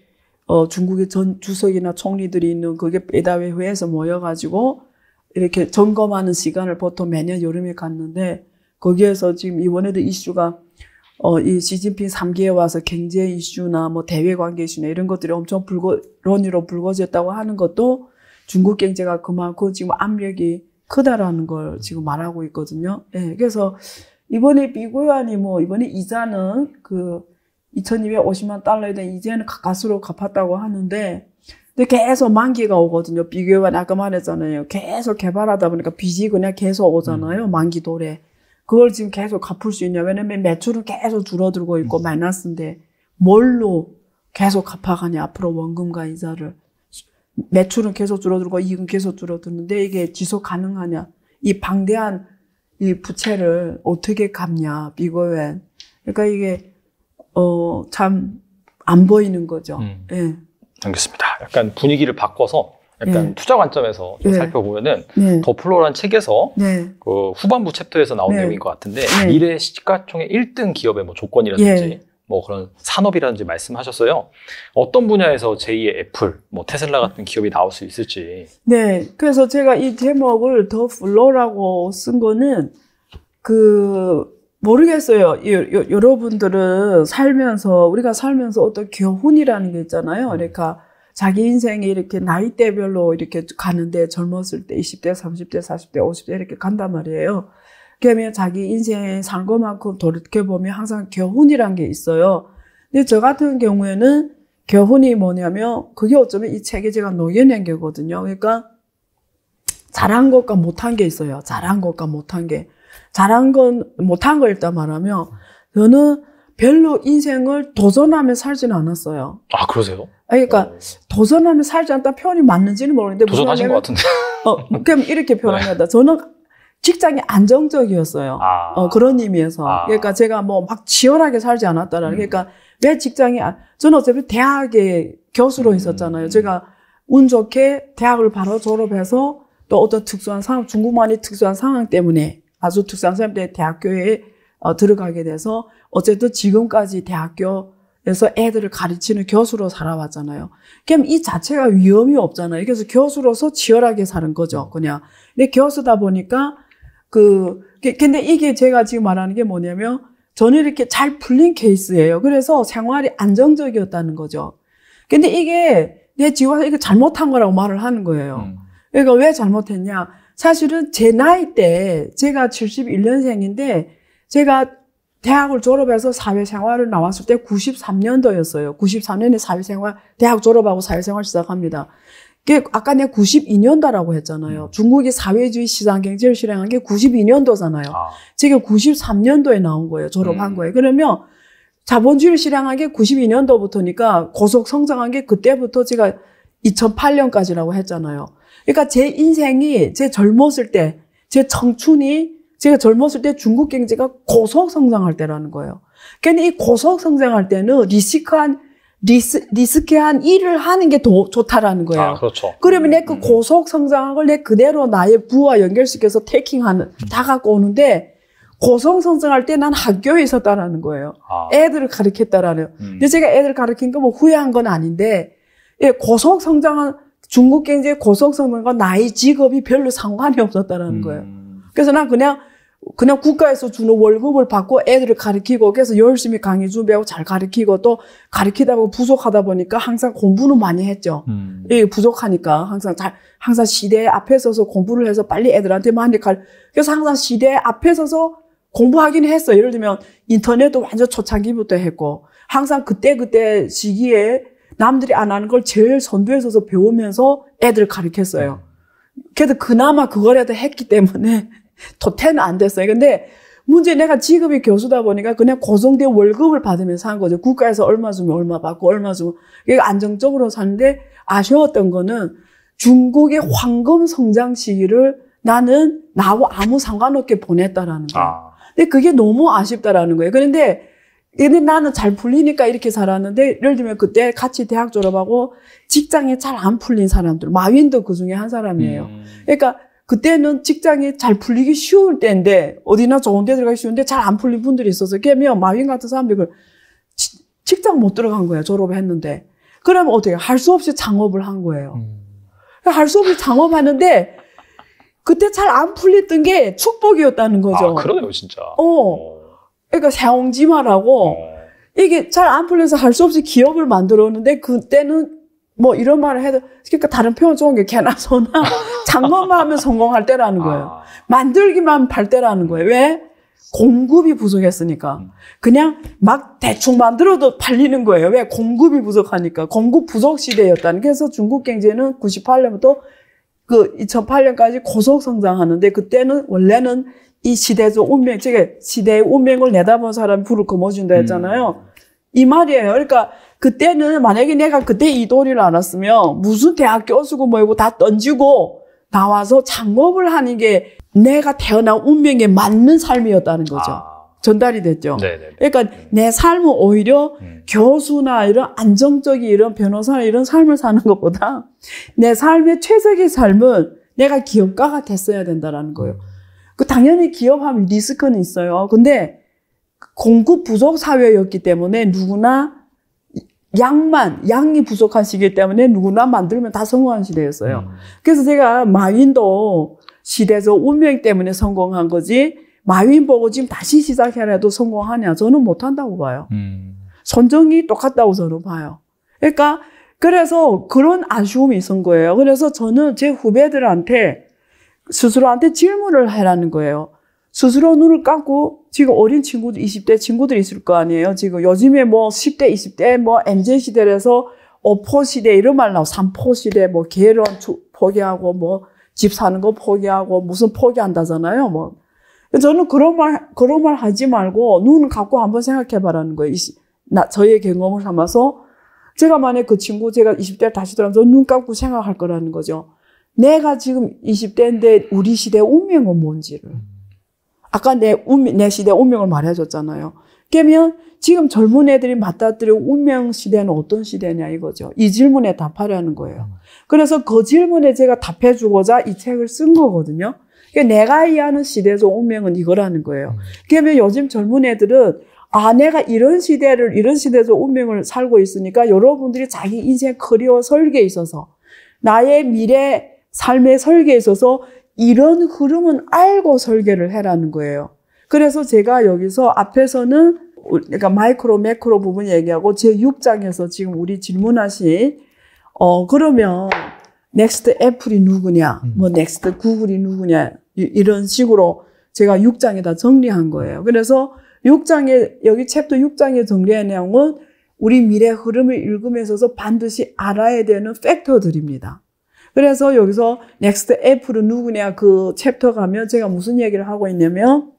어, 중국의 전 주석이나 총리들이 있는 그게 에다회 회에서 모여가지고 이렇게 점검하는 시간을 보통 매년 여름에 갔는데 거기에서 지금 이번에도 이슈가 어, 이 시진핑 3기에 와서 경제 이슈나 뭐 대외 관계 이슈나 이런 것들이 엄청 불거론으로 불거졌다고 하는 것도 중국 경제가 그만큼 지금 압력이 크다라는 걸 지금 말하고 있거든요. 예, 네, 그래서 이번에 비고한이뭐 이번에 이자는 그 2,250만 달러에 대한 이자는 가까스로 갚았다고 하는데 근데 계속 만기가 오거든요. 비교해봐. 아까 말했잖아요. 계속 개발하다 보니까 빚이 그냥 계속 오잖아요. 음. 만기 도래. 그걸 지금 계속 갚을 수 있냐? 왜냐면 매출은 계속 줄어들고 있고 음. 마이너스인데 뭘로 계속 갚아가냐? 앞으로 원금과 이자를 매출은 계속 줄어들고 이익은 계속 줄어드는데 이게 지속 가능하냐? 이 방대한 이 부채를 어떻게 갚냐? 이거웬 그러니까 이게 어참 안 보이는 거죠. 음. 예. 알겠습니다. 약간 분위기를 바꿔서 약간 네. 투자 관점에서 좀 네. 살펴보면은 네. 더플로라는 책에서 네. 그 후반부 챕터에서 나온 네. 내용인 것 같은데 네. 미래 시가총액 1등 기업의 뭐 조건이라든지 예. 뭐 그런 산업이라든지 말씀하셨어요. 어떤 분야에서 제2의 애플, 뭐 테슬라 같은 기업이 나올 수 있을지. 네, 그래서 제가 이 제목을 더플로라고 쓴 거는 그 모르겠어요. 여, 러분들은 살면서 우리가 살면서 어떤 교훈이라는 게 있잖아요. 음. 그러니까. 자기 인생이 이렇게 나이대별로 이렇게 가는데 젊었을 때 20대, 30대, 40대, 50대 이렇게 간단 말이에요. 그러면 자기 인생 산 것만큼 돌이켜보면 항상 교훈이란 게 있어요. 근데 저 같은 경우에는 교훈이 뭐냐면 그게 어쩌면 이 책에 제가 녹여낸 게거든요. 그러니까 잘한 것과 못한 게 있어요. 잘한 것과 못한 게. 잘한 건, 못한 거 일단 말하면 저는 별로 인생을 도전하며 살진 않았어요. 아, 그러세요? 그러니까 오. 어. 도전하며 살지 않다 표현이 맞는지는 모르는데 도전하신 것 같은데. 어, 그럼 이렇게 표현하다. 네. 저는 직장이 안정적이었어요. 아. 어, 그런 의미에서. 아. 그러니까 제가 뭐막 치열하게 살지 않았다라는. 음. 그러니까 왜 직장이 안, 저는 어차피 대학에 교수로 음. 있었잖아요. 제가 운 좋게 대학을 바로 졸업해서 또 어떤 특수한 상황, 중국만이 특수한 상황 때문에 아주 특수한 상황 때문에 대학교에 어, 들어가게 돼서 어쨌든 지금까지 대학교에서 애들을 가르치는 교수로 살아왔잖아요. 그럼 이 자체가 위험이 없잖아요. 그래서 교수로서 치열하게 사는 거죠, 음. 그냥. 근데 교수다 보니까 그, 그, 근데 이게 제가 지금 말하는 게 뭐냐면 저는 이렇게 잘 풀린 케이스예요. 그래서 생활이 안정적이었다는 거죠. 근데 이게 내 지와서 이거 잘못한 거라고 말을 하는 거예요. 음. 그러니까 왜 잘못했냐? 사실은 제 나이 때 제가 71년생인데 제가 대학을 졸업해서 사회생활을 나왔을 때 93년도였어요. 93년에 사회생활, 대학 졸업하고 사회생활 시작합니다. 아까 내가 92년도라고 했잖아요. 음. 중국이 사회주의 시장 경제를 실행한 게 92년도잖아요. 아. 지금 93년도에 나온 거예요. 졸업한 음. 거예요. 그러면 자본주의를 실행한 게 92년도부터니까 고속 성장한 게 그때부터 제가 2008년까지라고 했잖아요. 그러니까 제 인생이 제 젊었을 때, 제 청춘이 제가 젊었을 때 중국 경제가 고속 성장할 때라는 거예요. 괜히 그러니까 이 고속 성장할 때는 리스크한 리스, 리스케한 일을 하는 게 더 좋다라는 거예요. 아, 그렇죠. 그러면 내그 음, 음. 고속 성장을 내 그대로 나의 부와 연결시켜서 태킹하는, 음. 다 갖고 오는데, 고속 성장할 때 난 학교에 있었다라는 거예요. 아. 애들을 가르쳤다라는. 음. 근데 제가 애들 가르친 거 뭐 후회한 건 아닌데, 예, 고속 성장한, 중국 경제의 고속 성장과 나의 직업이 별로 상관이 없었다라는 거예요. 그래서 난 그냥 그냥 국가에서 주는 월급을 받고 애들을 가르키고 그래서 열심히 강의 준비하고 잘 가르키고 또 가르치다 가 부족하다 보니까 항상 공부는 많이 했죠. 음. 예, 부족하니까 항상 잘 항상 시대 앞에 서서 공부를 해서 빨리 애들한테 많이 갈 그래서 항상 시대 앞에 서서 공부하긴 했어. 예를 들면 인터넷도 완전 초창기부터 했고 항상 그때 그때 시기에 남들이 안 하는 걸 제일 선두에 서서 배우면서 애들 가르쳤어요. 음. 그래도 그나마 그거라도 했기 때문에 도태는 안 됐어요. 근데 문제 내가 직업이 교수다 보니까 그냥 고정된 월급을 받으면서 산 거죠. 국가에서 얼마 주면 얼마 받고 얼마 주면 이게 안정적으로 사는데 아쉬웠던 거는 중국의 황금 성장 시기를 나는 나하고 아무 상관없게 보냈다라는 거예요. 아. 근데 그게 너무 아쉽다라는 거예요. 그런데 근데 나는 잘 풀리니까 이렇게 살았는데 예를 들면 그때 같이 대학 졸업하고 직장에 잘 안 풀린 사람들 마윈도 그 중에 한 사람이에요. 음. 그러니까 그때는 직장이 잘 풀리기 쉬울 때인데 어디나 좋은 데 들어가기 쉬운데 잘 안 풀린 분들이 있어서 걔면 마윈 같은 사람들이 직장 못 들어간 거예요 졸업했는데 을그러면 어떻게 할 수 없이 창업을 한 거예요 음. 그러니까 할수 없이 창업하는데 그때 잘 안 풀렸던 게 축복이었다는 거죠 아 그러네요 진짜 어 그러니까 세옹지마라고 어. 어. 이게 잘 안 풀려서 할 수 없이 기업을 만들었는데 그때는 뭐 이런 말을 해도 그러니까 다른 표현 좋은 게 개나 소나 장만만 하면 성공할 때라는 거예요. 아. 만들기만 할 때라는 거예요. 왜? 공급이 부족했으니까 음. 그냥 막 대충 만들어도 팔리는 거예요. 왜? 공급이 부족하니까 공급 부족 시대였다는. 그래서 중국 경제는 98년부터 그 2008년까지 고속 성장하는데 그때는 원래는 이 시대적 운명, 저게 시대의 운명을 내다본 사람이 불을 거머준다 음. 했잖아요. 음. 이 말이에요. 그러니까 그때는 만약에 내가 그때 이 도리를 알았으면 무슨 대학 교수고 뭐고 다 던지고 나와서 창업을 하는 게 내가 태어난 운명에 맞는 삶이었다는 거죠. 아. 전달이 됐죠. 네네네. 네, 네. 그러니까 내 삶은 오히려 음. 교수나 이런 안정적인 이런 변호사나 이런 삶을 사는 것보다 내 삶의 최적의 삶은 내가 기업가가 됐어야 된다라는 거예요. 음. 그 당연히 기업하면 리스크는 있어요. 근데 공급 부족 사회였기 때문에 누구나 양만 양이 부족한 시기 때문에 누구나 만들면 다 성공한 시대였어요. 음. 그래서 제가 마윈도 시대적 운명 때문에 성공한 거지 마윈 보고 지금 다시 시작해라도 성공하냐 저는 못한다고 봐요. 음. 선정이 똑같다고 저는 봐요. 그러니까 그래서 그런 아쉬움이 있은 거예요. 그래서 저는 제 후배들한테 스스로한테 질문을 하라는 거예요. 스스로 눈을 감고 지금 어린 친구들, 20대 친구들 있을 거 아니에요. 지금 요즘에 뭐 10대, 20대, 뭐 MZ 시대라서 오포 시대 이런 말 나와. 삼포 시대, 뭐 계란 포기하고 뭐 집 사는 거 포기하고 무슨 포기한다잖아요. 뭐 저는 그런 말 그런 말 하지 말고 눈을 갖고 한번 생각해 봐라는 거예요. 나 저의 경험을 삼아서 제가 만약 그 친구 제가 20대 다시 돌아가면눈 감고 생각할 거라는 거죠. 내가 지금 20대인데 우리 시대의 운명은 뭔지를. 아까 내, 운명, 내 시대 운명을 말해줬잖아요. 그러면 지금 젊은 애들이 맞닥뜨려 운명 시대는 어떤 시대냐 이거죠. 이 질문에 답하려는 거예요. 음. 그래서 그 질문에 제가 답해주고자 이 책을 쓴 거거든요. 그러니까 내가 이해하는 시대에서 운명은 이거라는 거예요. 음. 그러면 요즘 젊은 애들은 아, 내가 이런 시대를, 이런 시대에서 운명을 살고 있으니까 여러분들이 자기 인생 커리어 설계에 있어서 나의 미래 삶의 설계에 있어서 이런 흐름은 알고 설계를 해라는 거예요. 그래서 제가 여기서 앞에서는 그러니까 마이크로 매크로 부분 얘기하고 제 6장에서 지금 우리 질문하신 어 그러면 넥스트 애플이 누구냐 음. 뭐 넥스트 구글이 누구냐 이런 식으로 제가 6장에다 정리한 거예요. 그래서 6장에 여기 챕터 6장에 정리한 내용은 우리 미래 흐름을 읽으면서 반드시 알아야 되는 팩터들입니다. 그래서 여기서 넥스트 F는 누구냐 그 챕터 가면 제가 무슨 얘기를 하고 있냐면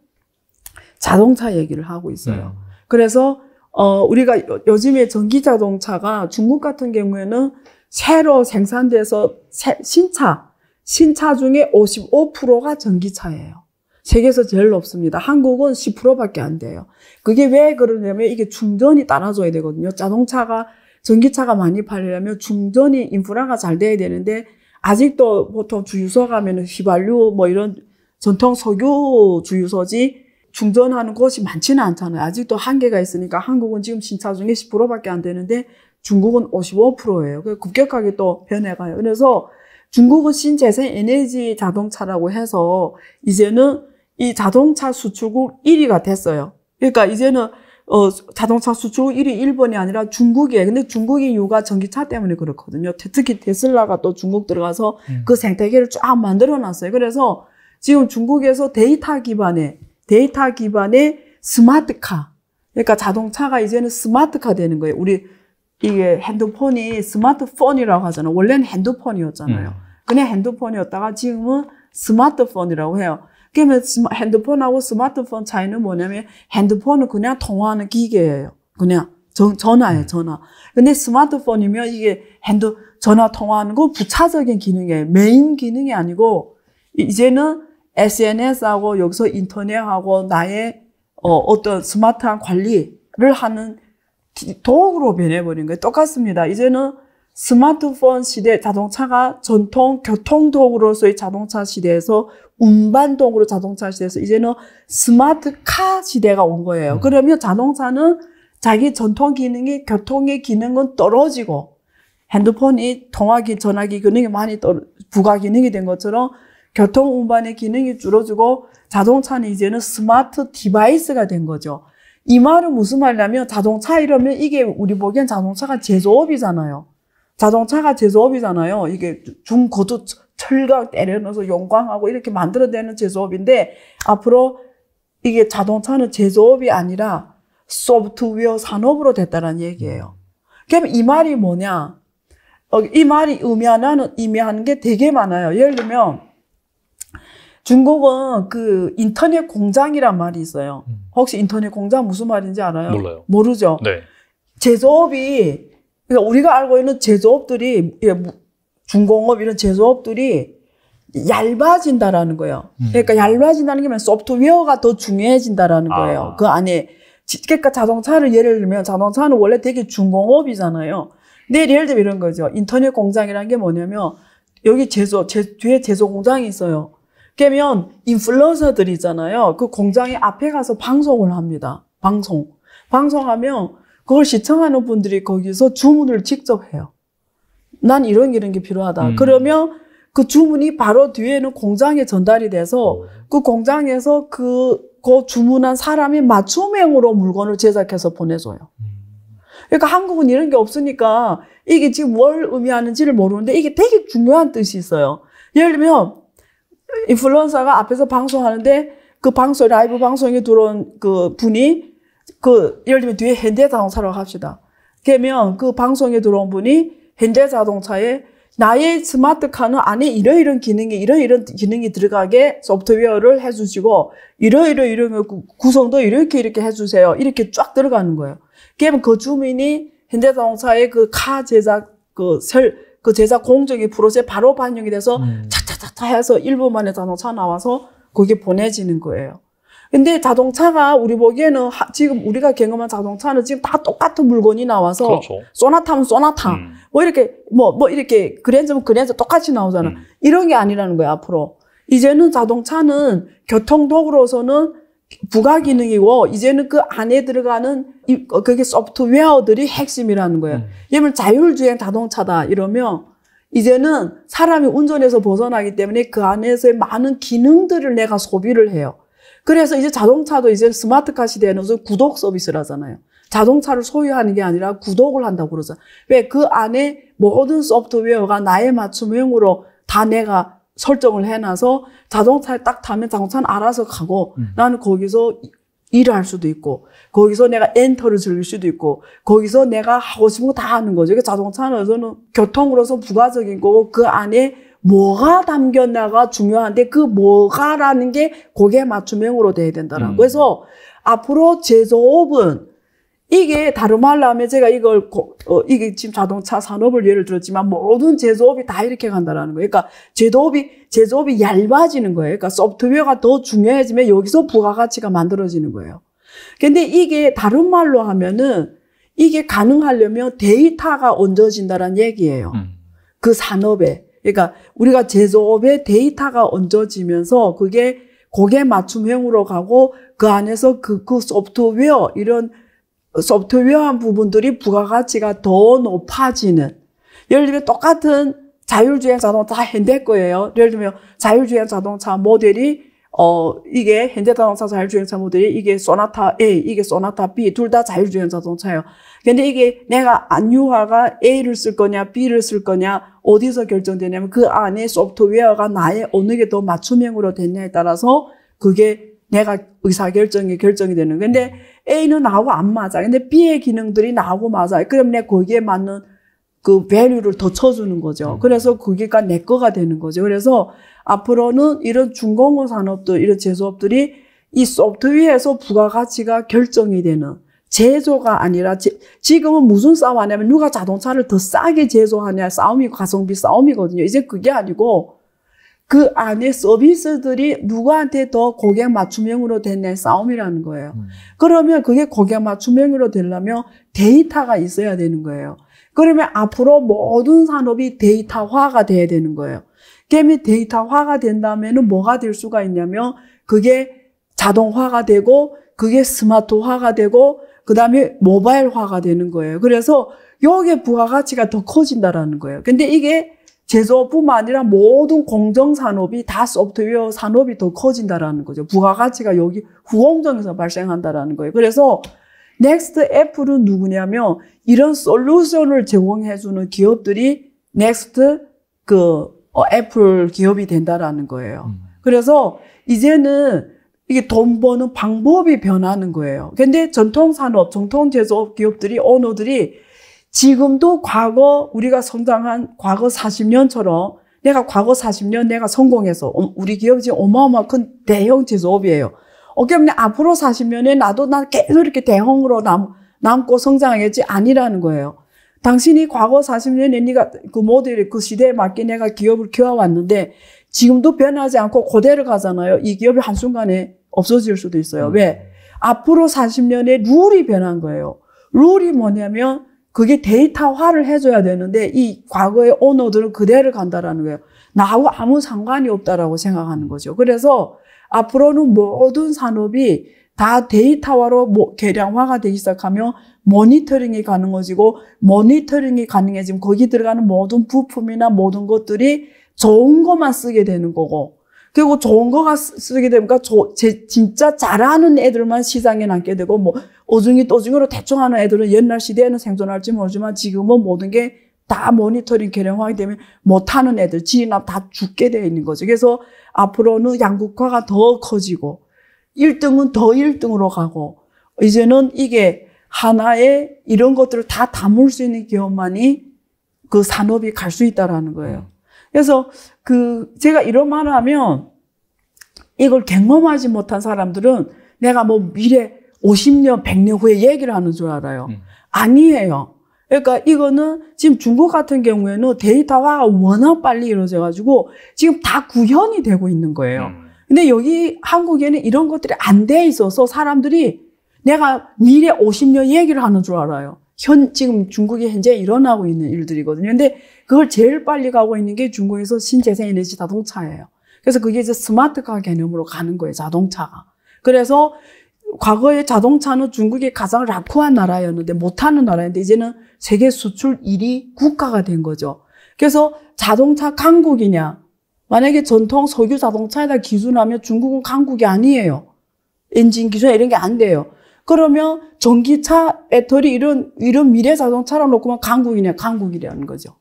자동차 얘기를 하고 있어요. 네. 그래서 어 우리가 요즘에 전기 자동차가 중국 같은 경우에는 새로 생산돼서 새, 신차 신차 중에 55%가 전기차예요. 세계에서 제일 높습니다. 한국은 10%밖에 안 돼요. 그게 왜 그러냐면 이게 충전이 따라줘야 되거든요. 자동차가 전기차가 많이 팔리려면 충전이 인프라가 잘 돼야 되는데 아직도 보통 주유소 가면 은 휘발유 뭐 이런 전통 석유 주유소지 중전하는 곳이 많지는 않잖아요. 아직도 한계가 있으니까 한국은 지금 신차 중에 10%밖에 안 되는데 중국은 55%예요. 그 급격하게 또 변해가요. 그래서 중국은 신재생 에너지 자동차라고 해서 이제는 이 자동차 수출국 1위가 됐어요. 그러니까 이제는 어, 자동차 수출 1위 일본이 아니라 중국이에요. 근데 중국의 이유가 전기차 때문에 그렇거든요. 특히 테슬라가 또 중국 들어가서 음. 그 생태계를 쫙 만들어 놨어요. 그래서 지금 중국에서 데이터 기반의, 데이터 기반의 스마트카. 그러니까 자동차가 이제는 스마트카 되는 거예요. 우리 이게 핸드폰이 스마트폰이라고 하잖아요. 원래는 핸드폰이었잖아요. 음. 그냥 핸드폰이었다가 지금은 스마트폰이라고 해요. 그러면 핸드폰하고 스마트폰 차이는 뭐냐면 핸드폰은 그냥 통화하는 기계예요. 그냥 전, 전화예요, 음. 전화. 근데 스마트폰이면 이게 핸드 전화 통화하는 거 부차적인 기능이에요. 메인 기능이 아니고 이제는 SNS하고 여기서 인터넷하고 나의 어, 어떤 스마트한 관리를 하는 도구로 변해버린 거예요. 똑같습니다. 이제는 스마트폰 시대 자동차가 전통 교통도구로서의 자동차 시대에서 운반도구로 자동차 시대에서 이제는 스마트카 시대가 온 거예요. 음. 그러면 자동차는 자기 전통 기능이 교통의 기능은 떨어지고 핸드폰이 통화기 전화기 기능이 많이 떨어, 부가 기능이 된 것처럼 교통 운반의 기능이 줄어지고 자동차는 이제는 스마트 디바이스가 된 거죠. 이 말은 무슨 말이냐면 자동차 이러면 이게 우리 보기엔 자동차가 제조업이잖아요. 자동차가 제조업이잖아요. 이게 중고도 철강 때려넣어서 용광하고 이렇게 만들어내는 제조업인데 앞으로 이게 자동차는 제조업이 아니라 소프트웨어 산업으로 됐다는 얘기예요. 그럼 이 말이 뭐냐? 어, 이 말이 의미하는 의미하는 게 되게 많아요. 예를 들면 중국은 그 인터넷 공장이란 말이 있어요. 음. 혹시 인터넷 공장 무슨 말인지 알아요? 몰라요. 모르죠. 네. 제조업이 그러니까 우리가 알고 있는 제조업들이 예, 중공업 이런 제조업들이 얇아진다라는 거예요. 음. 그러니까 얇아진다는 게 뭐냐 소프트웨어가 더 중요해진다라는 아. 거예요. 아. 그 안에 그러니까 자동차를 예를 들면 자동차는 원래 되게 중공업이잖아요. 근데 예를 들면 이런 거죠. 인터넷 공장이라는 게 뭐냐면 여기 제조 제, 뒤에 제조 공장이 있어요. 그러면 인플루언서들이잖아요. 그 공장의 앞에 가서 방송을 합니다. 방송. 방송하면 그걸 시청하는 분들이 거기서 주문을 직접 해요. 난 이런 이런 게 필요하다. 음. 그러면 그 주문이 바로 뒤에는 공장에 전달이 돼서 어. 그 공장에서 그, 그 주문한 사람이 맞춤형으로 물건을 제작해서 보내줘요. 음. 그러니까 한국은 이런 게 없으니까 이게 지금 뭘 의미하는지를 모르는데 이게 되게 중요한 뜻이 있어요. 예를 들면 인플루언서가 앞에서 방송하는데 그 방송 라이브 방송에 들어온 그 분이 그 예를 들면 뒤에 현대자동차로 합시다. 그러면 그 방송에 들어온 분이 현대자동차에 나의 스마트카는 안에 이러이런 기능이 이러이런 기능이 들어가게 소프트웨어를 해주시고 이러이러 이런 구성도 이렇게 이렇게 해주세요. 이렇게 쫙 들어가는 거예요. 그러면 그 주민이 현대자동차의 그카 제작 그 설그 그 제작 공정의 프로세스 바로 반영이 돼서 음. 차차차차 해서 1분 만에 자동차 나와서 그게 보내지는 거예요. 근데 자동차가 우리 보기에는 하, 지금 우리가 경험한 자동차는 지금 다 똑같은 물건이 나와서 그렇죠. 쏘나타면 쏘나타 음. 뭐 이렇게 뭐뭐 뭐 이렇게 그랜저면 그랜저 똑같이 나오잖아 음. 이런 게 아니라는 거야 앞으로 이제는 자동차는 교통도구로서는 부가 기능이고 이제는 그 안에 들어가는 이, 어, 그게 소프트웨어들이 핵심이라는 거예요. 음. 예를 들어 자율주행 자동차다 이러면 이제는 사람이 운전해서 벗어나기 때문에 그 안에서의 많은 기능들을 내가 소비를 해요. 그래서 이제 자동차도 이제 스마트카 시대에는 구독 서비스를 하잖아요. 자동차를 소유하는 게 아니라 구독을 한다고 그러죠. 왜그 안에 모든 소프트웨어가 나의 맞춤형으로 다 내가 설정을 해놔서 자동차에 딱 타면 자동차는 알아서 가고 음. 나는 거기서 일할 수도 있고 거기서 내가 엔터를 즐길 수도 있고 거기서 내가 하고 싶은 거 다 하는 거죠. 이게 그러니까 자동차는 저는 교통으로서 부가적인 거고 그 안에 뭐가 담겼나가 중요한데 그 뭐가라는 게 거기에 맞춤형으로 돼야 된다라고 음. 그래서 앞으로 제조업은 이게 다른 말로 하면 제가 이걸 고, 어, 이게 지금 자동차 산업을 예를 들었지만 모든 제조업이 다 이렇게 간다라는 거예요. 그러니까 제조업이 제조업이 얇아지는 거예요. 그러니까 소프트웨어가 더 중요해지면 여기서 부가가치가 만들어지는 거예요. 근데 이게 다른 말로 하면은 이게 가능하려면 데이터가 얹어진다라는 얘기예요. 음. 그 산업에 그러니까 우리가 제조업의 데이터가 얹어지면서 그게 곡에 맞춤형으로 가고 그 안에서 그, 그 소프트웨어 이런 소프트웨어한 부분들이 부가가치가 더 높아지는 예를 들면 똑같은 자율주행 자동차 다 현대 거예요. 예를 들면 자율주행 자동차 모델이 어, 이게 현대 자동차 자율주행 차 모델이 이게 소나타 A, 이게 소나타 B, 둘 다 자율주행 자동차예요. 근데 이게 내가 안유화가 A를 쓸 거냐, B를 쓸 거냐, 어디서 결정되냐면 그 안에 소프트웨어가 나의 어느 게 더 맞춤형으로 됐냐에 따라서 그게 내가 의사결정이 결정이 되는. 근데 A는 나하고 안 맞아. 근데 B의 기능들이 나하고 맞아. 그럼 내 거기에 맞는 그 밸류를 더 쳐주는 거죠. 음. 그래서 거기가 내 거가 되는 거죠. 그래서 앞으로는 이런 중공업 산업들, 이런 제조업들이 이 소프트웨어에서 부가가치가 결정이 되는 제조가 아니라 지금은 무슨 싸움 하냐면 누가 자동차를 더 싸게 제조하냐 싸움이 가성비 싸움이거든요. 이제 그게 아니고 그 안에 서비스들이 누구한테 더 고객 맞춤형으로 됐냐 싸움이라는 거예요. 음. 그러면 그게 고객 맞춤형으로 되려면 데이터가 있어야 되는 거예요. 그러면 앞으로 모든 산업이 데이터화가 돼야 되는 거예요. 게임 이 데이터화가 된다면은 뭐가 될 수가 있냐면 그게 자동화가 되고 그게 스마트화가 되고 그다음에 모바일화가 되는 거예요. 그래서 여기에 부가가치가 더 커진다라는 거예요. 근데 이게 제조업뿐만 아니라 모든 공정 산업이 다 소프트웨어 산업이 더 커진다라는 거죠. 부가가치가 여기 후공정에서 발생한다라는 거예요. 그래서 넥스트 애플은 누구냐면 이런 솔루션을 제공해주는 기업들이 넥스트 그 어, 애플 기업이 된다라는 거예요. 음. 그래서 이제는 이게 돈 버는 방법이 변하는 거예요. 근데 전통 산업, 전통 제조업 기업들이 오너들이 지금도 과거 우리가 성장한 과거 40년처럼 내가 과거 40년 내가 성공해서 어, 우리 기업이 지금 어마어마한 큰 대형 제조업이에요. 어깨 없는 앞으로 40년에 나도 나 계속 이렇게 대형으로 남, 남고 성장하겠지 아니라는 거예요. 당신이 과거 40년에 네가 그 모델 그 시대에 맞게 내가 기업을 키워왔는데 지금도 변하지 않고 고대로 가잖아요. 이 기업이 한순간에 없어질 수도 있어요. 왜? 앞으로 40년에 룰이 변한 거예요. 룰이 뭐냐면 그게 데이터화를 해줘야 되는데 이 과거의 오너들은 그대로 간다라는 거예요. 나하고 아무 상관이 없다라고 생각하는 거죠. 그래서 앞으로는 모든 산업이 다 데이터화로 뭐 계량화가 되기 시작하며 모니터링이 가능해지고 모니터링이 가능해지면 거기 들어가는 모든 부품이나 모든 것들이 좋은 것만 쓰게 되는 거고 그리고 좋은 거가 쓰게 되니까 그러니까 저, 제, 진짜 잘하는 애들만 시장에 남게 되고 뭐 오중이 또중으로 대충 하는 애들은 옛날 시대에는 생존할지 모르지만 지금은 모든 게 다 모니터링 개량화이 되면 못하는 애들 지인압다 죽게 돼 있는 거죠. 그래서 앞으로는 양극화가 더 커지고 일등은더일등으로 가고 이제는 이게 하나의 이런 것들을 다 담을 수 있는 기업만이 그 산업이 갈 수 있다라는 거예요. 음. 그래서 그 제가 이런 말을 하면 이걸 경험하지 못한 사람들은 내가 뭐 미래 50년, 100년 후에 얘기를 하는 줄 알아요. 음. 아니에요. 그러니까 이거는 지금 중국 같은 경우에는 데이터화가 워낙 빨리 이루어져 가지고 지금 다 구현이 되고 있는 거예요. 음. 근데 여기 한국에는 이런 것들이 안 돼 있어서 사람들이 내가 미래 50년 얘기를 하는 줄 알아요. 현, 지금 중국이 현재 일어나고 있는 일들이거든요. 근데 그걸 제일 빨리 가고 있는 게 중국에서 신재생 에너지 자동차예요. 그래서 그게 이제 스마트카 개념으로 가는 거예요, 자동차가. 그래서 과거에 자동차는 중국이 가장 락후한 나라였는데 못하는 나라였는데 이제는 세계 수출 1위 국가가 된 거죠. 그래서 자동차 강국이냐, 만약에 전통 석유 자동차에다 기준하면 중국은 강국이 아니에요. 엔진 기준 이런 게 안 돼요. 그러면 전기차, 배터리 이런 이런 미래 자동차를 놓고만 강국이네, 강국이라는 거죠.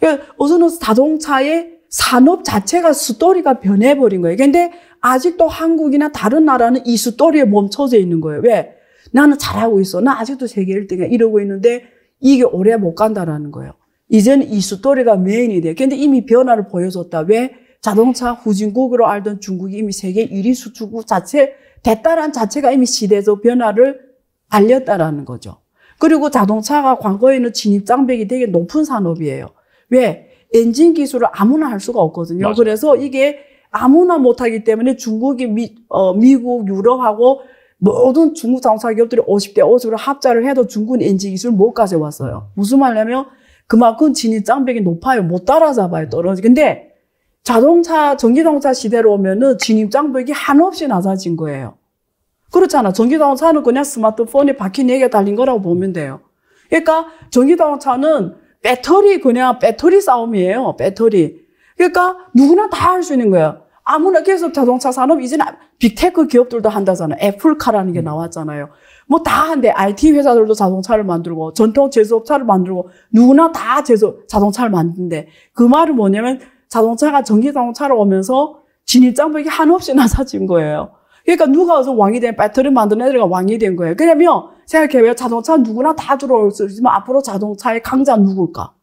그러니까 우선은 자동차의 산업 자체가 스토리가 변해버린 거예요. 근데 아직도 한국이나 다른 나라는 이 스토리에 멈춰져 있는 거예요. 왜? 나는 잘하고 있어. 나 아직도 세계 1등이야. 이러고 있는데 이게 오래 못 간다라는 거예요. 이젠이 스토리가 메인이 돼. 근데 이미 변화를 보여줬다. 왜? 자동차 후진국으로 알던 중국이 이미 세계 1위 수출국 자체, 대따란 자체가 이미 시대적 변화를 알렸다라는 거죠. 그리고 자동차가 과거에는 진입장벽이 되게 높은 산업이에요. 왜? 엔진 기술을 아무나 할 수가 없거든요. 맞아. 그래서 이게 아무나 못하기 때문에 중국이 미, 어, 미국, 유럽하고 모든 중국 자동차 기업들이 50대 50으로 합자를 해도 중국은 엔진 기술 을못 가져왔어요. 무슨 말냐면 그만큼 진입 장벽이 높아요. 못 따라잡아요. 떨어지. 근데 자동차, 전기자동차 시대로 오면은 진입 장벽이 한없이 낮아진 거예요. 그렇잖아. 전기자동차는 그냥 스마트폰에 바퀴 4개 달린 거라고 보면 돼요. 그러니까 전기자동차는 배터리, 그냥 배터리 싸움이에요. 배터리. 그러니까 누구나 다 할 수 있는 거예요. 아무나 계속 자동차 산업, 이제는 빅테크 기업들도 한다잖아요. 애플카라는 게 음. 나왔잖아요. 뭐다 한데 IT 회사들도 자동차를 만들고 전통 제조업차를 만들고 누구나 다 제조 자동차를 만든대. 그 말은 뭐냐면 자동차가 전기 자동차로 오면서 진입 장벽이 한없이 낮아진 거예요. 그러니까 누가 와서 왕이 된 배터리 만드는 애들이 왕이 된 거예요. 왜냐면 생각해봐요. 자동차 누구나 다 들어올 수 있지만 앞으로 자동차의 강자 누굴까?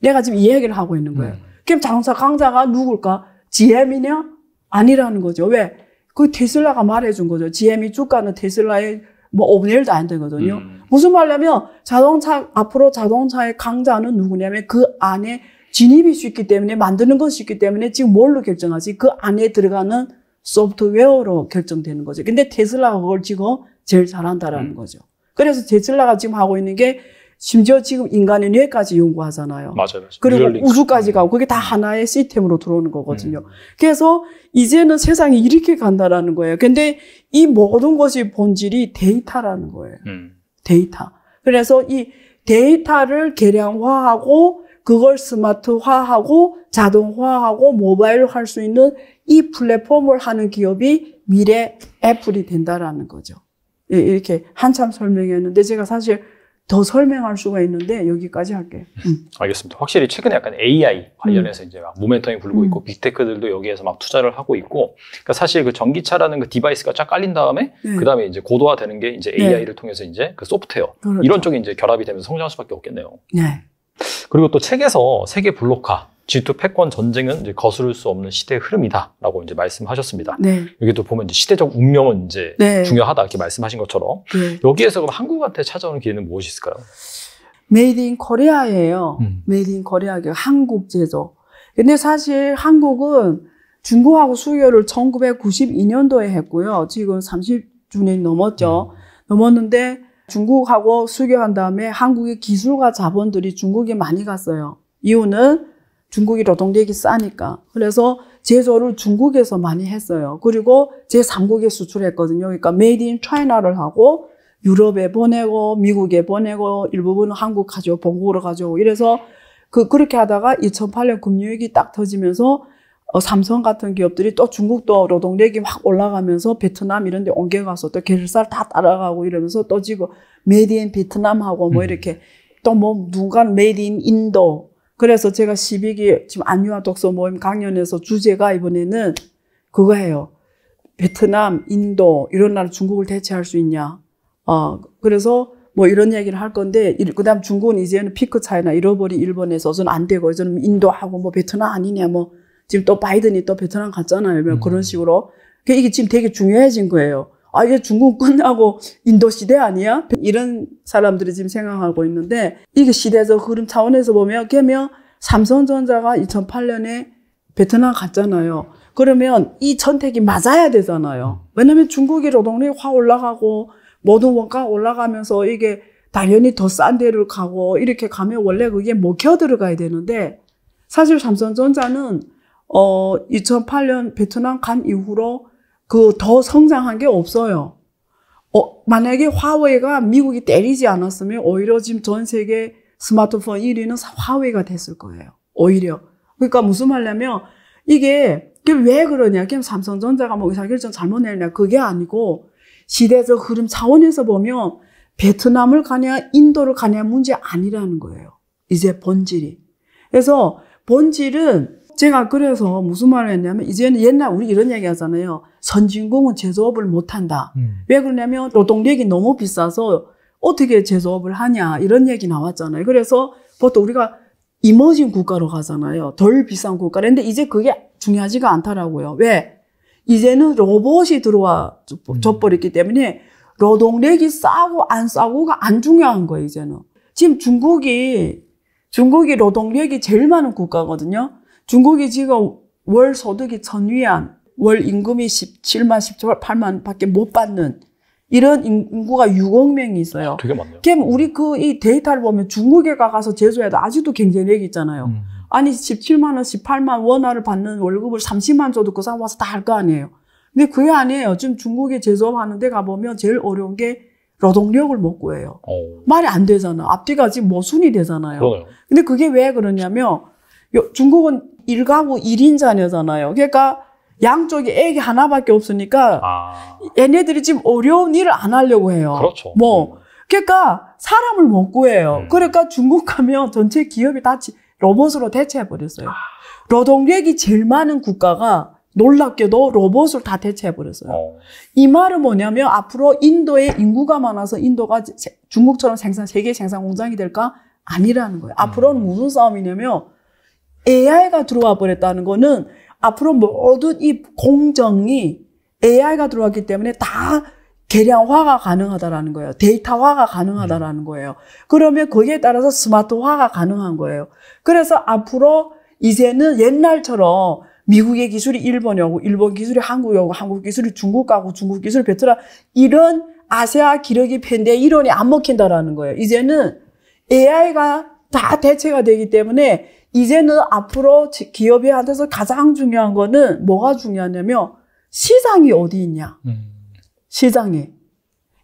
내가 지금 이 얘기를 하고 있는 거예요. 음. 그럼 자동차 강자가 누굴까? GM이냐? 아니라는 거죠. 왜? 그 테슬라가 말해준 거죠. GM이 주가는 테슬라의 뭐 5분의 1도 안 되거든요. 음. 무슨 말냐면 자동차 앞으로 자동차의 강자는 누구냐면 그 안에 진입이 쉽기 때문에 만드는 것이 쉽기 때문에 지금 뭘로 결정하지? 그 안에 들어가는 소프트웨어로 결정되는 거죠. 근데 테슬라가 그걸 지금 제일 잘한다라는 음. 거죠. 그래서 테슬라가 지금 하고 있는 게 심지어 지금 인간의 뇌까지 연구하잖아요. 맞아요. 맞아요. 그리고 뉴럴링크. 우주까지 가고 음. 그게 다 하나의 시스템으로 들어오는 거거든요. 음. 그래서 이제는 세상이 이렇게 간다라는 거예요. 근데 이 모든 것이 본질이 데이터라는 거예요. 음. 데이터. 그래서 이 데이터를 계량화하고 그걸 스마트화하고 자동화하고 모바일할 수 있는 이 플랫폼을 하는 기업이 미래 애플이 된다라는 거죠. 예, 이렇게 한참 설명했는데 제가 사실 더 설명할 수가 있는데 여기까지 할게요. 음. 알겠습니다. 확실히 최근에 약간 AI 관련해서 음. 이제 막 모멘텀이 불고 있고 음. 빅테크들도 여기에서 막 투자를 하고 있고 그러니까 사실 그 전기차라는 그 디바이스가 쫙 깔린 다음에 네. 그다음에 이제 고도화되는 게 이제 AI를 네. 통해서 이제 그 소프트웨어 그렇죠. 이런 쪽이 이제 결합이 되면서 성장할 수밖에 없겠네요. 네. 그리고 또 책에서 세계 블록화 G2 패권 전쟁은 이제 거스를 수 없는 시대의 흐름이다라고 이제 말씀하셨습니다. 네. 여기 도 보면 이제 시대적 운명은 이제 네. 중요하다 이렇게 말씀하신 것처럼 네. 여기에서 그럼 한국한테 찾아오는 기회는 무엇이 있을까요? 메이드 인 코리아예요. 메이드 인 코리아 한국 제조. 근데 사실 한국은 중국하고 수교를 1992년도에 했고요. 지금 30주년 넘었죠. 음. 넘었는데 중국하고 수교한 다음에 한국의 기술과 자본들이 중국에 많이 갔어요. 이유는 중국이 노동력이 싸니까. 그래서 제조를 중국에서 많이 했어요. 그리고 제3국에 수출했거든요. 그러니까 메이드 인 차이나를 하고 유럽에 보내고 미국에 보내고 일부분은 한국 가져오 본국으로 가져오고 이래서 그 그렇게 하다가 2008년 금융위기 딱 터지면서 어, 삼성 같은 기업들이 또 중국도 노동력이 확 올라가면서 베트남 이런 데 옮겨가서 또 계열사를 다 따라가고 이러면서 또 지금 메이드 인 베트남하고 뭐 음. 이렇게 또 뭐 누군가는 메이드 인 인도 그래서 제가 12기 지금 안유아 독서 모임 강연에서 주제가 이번에는 그거예요. 베트남, 인도 이런 나라 중국을 대체할 수 있냐? 어, 그래서 뭐 이런 얘기를 할 건데 그다음 중국은 이제는 피크 차이나 잃어버린 일본에서 저는 안 되고 저는 뭐 인도하고 뭐 베트남 아니냐 뭐 지금 또 바이든이 또 베트남 갔잖아요. 뭐 음. 그런 식으로 그러니까 이게 지금 되게 중요해진 거예요. 아, 이게 중국 끝나고 인도 시대 아니야? 이런 사람들이 지금 생각하고 있는데 이게 시대적 흐름 차원에서 보면 걔면 삼성전자가 2008년에 베트남 갔잖아요. 그러면 이 선택이 맞아야 되잖아요. 왜냐면 중국이 노동력이 확 올라가고 모든 원가 올라가면서 이게 당연히 더 싼 데를 가고 이렇게 가면 원래 그게 먹혀 들어가야 되는데 사실 삼성전자는 어 2008년 베트남 간 이후로 그더 성장한 게 없어요. 어, 만약에 화웨이가 미국이 때리지 않았으면 오히려 지금 전 세계 스마트폰 1위는 화웨이가 됐을 거예요. 오히려. 그러니까 무슨 말냐면 이게 왜 그러냐? 그럼 삼성전자가 뭐 의사결정 잘못 내냐? 그게 아니고 시대적 흐름 차원에서 보면 베트남을 가냐 인도를 가냐 문제 아니라는 거예요. 이제 본질이. 그래서 본질은 제가 그래서 무슨 말을 했냐면 이제는 옛날 우리 이런 얘기 하잖아요. 선진국은 제조업을 못한다. 음. 왜 그러냐면 노동력이 너무 비싸서 어떻게 제조업을 하냐 이런 얘기 나왔잖아요. 그래서 보통 우리가 이머징 국가로 가잖아요. 덜 비싼 국가로. 근데 이제 그게 중요하지가 않더라고요. 왜? 이제는 로봇이 들어와 젖버렸기 음. 때문에 노동력이 싸고 안 싸고가 안 중요한 거예요, 이제는. 지금 중국이, 중국이 노동력이 제일 많은 국가거든요. 중국이 지금 월 소득이 천위안, 월 임금이 17만, 18만 밖에 못 받는 이런 인구가 6억 명이 있어요. 되게 많네요. 그럼 우리 그 이 데이터를 보면 중국에 가서 재수해도 아직도 경쟁력이 있잖아요. 음. 아니 17만 원, 18만 원화를 받는 월급을 30만 줘도 그 사람 와서 다 할 거 아니에요. 근데 그게 아니에요. 지금 중국에 제조하는데 가보면 제일 어려운 게 노동력을 못 구해요. 오. 어. 말이 안 되잖아. 앞뒤가 지금 모순이 되잖아요. 그러네요. 근데 그게 왜 그러냐면 중국은 일가구 1인 자녀잖아요. 그러니까 양쪽이 애기 하나밖에 없으니까 아. 얘네들이 지금 어려운 일을 안 하려고 해요. 그렇죠. 뭐 음. 그러니까 사람을 못 구해요. 음. 그러니까 중국 가면 전체 기업이 다 로봇으로 대체해 버렸어요. 아. 노동력이 제일 많은 국가가 놀랍게도 로봇을 다 대체해 버렸어요. 어. 이 말은 뭐냐면 앞으로 인도의 인구가 많아서 인도가 중국처럼 생산 세계 생산 공장이 될까 아니라는 거예요. 앞으로는 음. 무슨 싸움이냐면 AI가 들어와 버렸다는 거는 앞으로 모든 이 공정이 AI가 들어왔기 때문에 다 계량화가 가능하다라는 거예요. 데이터화가 가능하다라는 거예요. 그러면 거기에 따라서 스마트화가 가능한 거예요. 그래서 앞으로 이제는 옛날처럼 미국의 기술이 일본이 오고 일본 기술이 한국이 오고 한국 기술이 중국 가고 중국 기술이 베트남 이런 아세아 기력이 팬데 이론이 안 먹힌다라는 거예요. 이제는 AI가 다 대체가 되기 때문에 이제는 앞으로 기업이 한테서 가장 중요한 거는 뭐가 중요하냐면 시장이 어디 있냐. 음. 시장에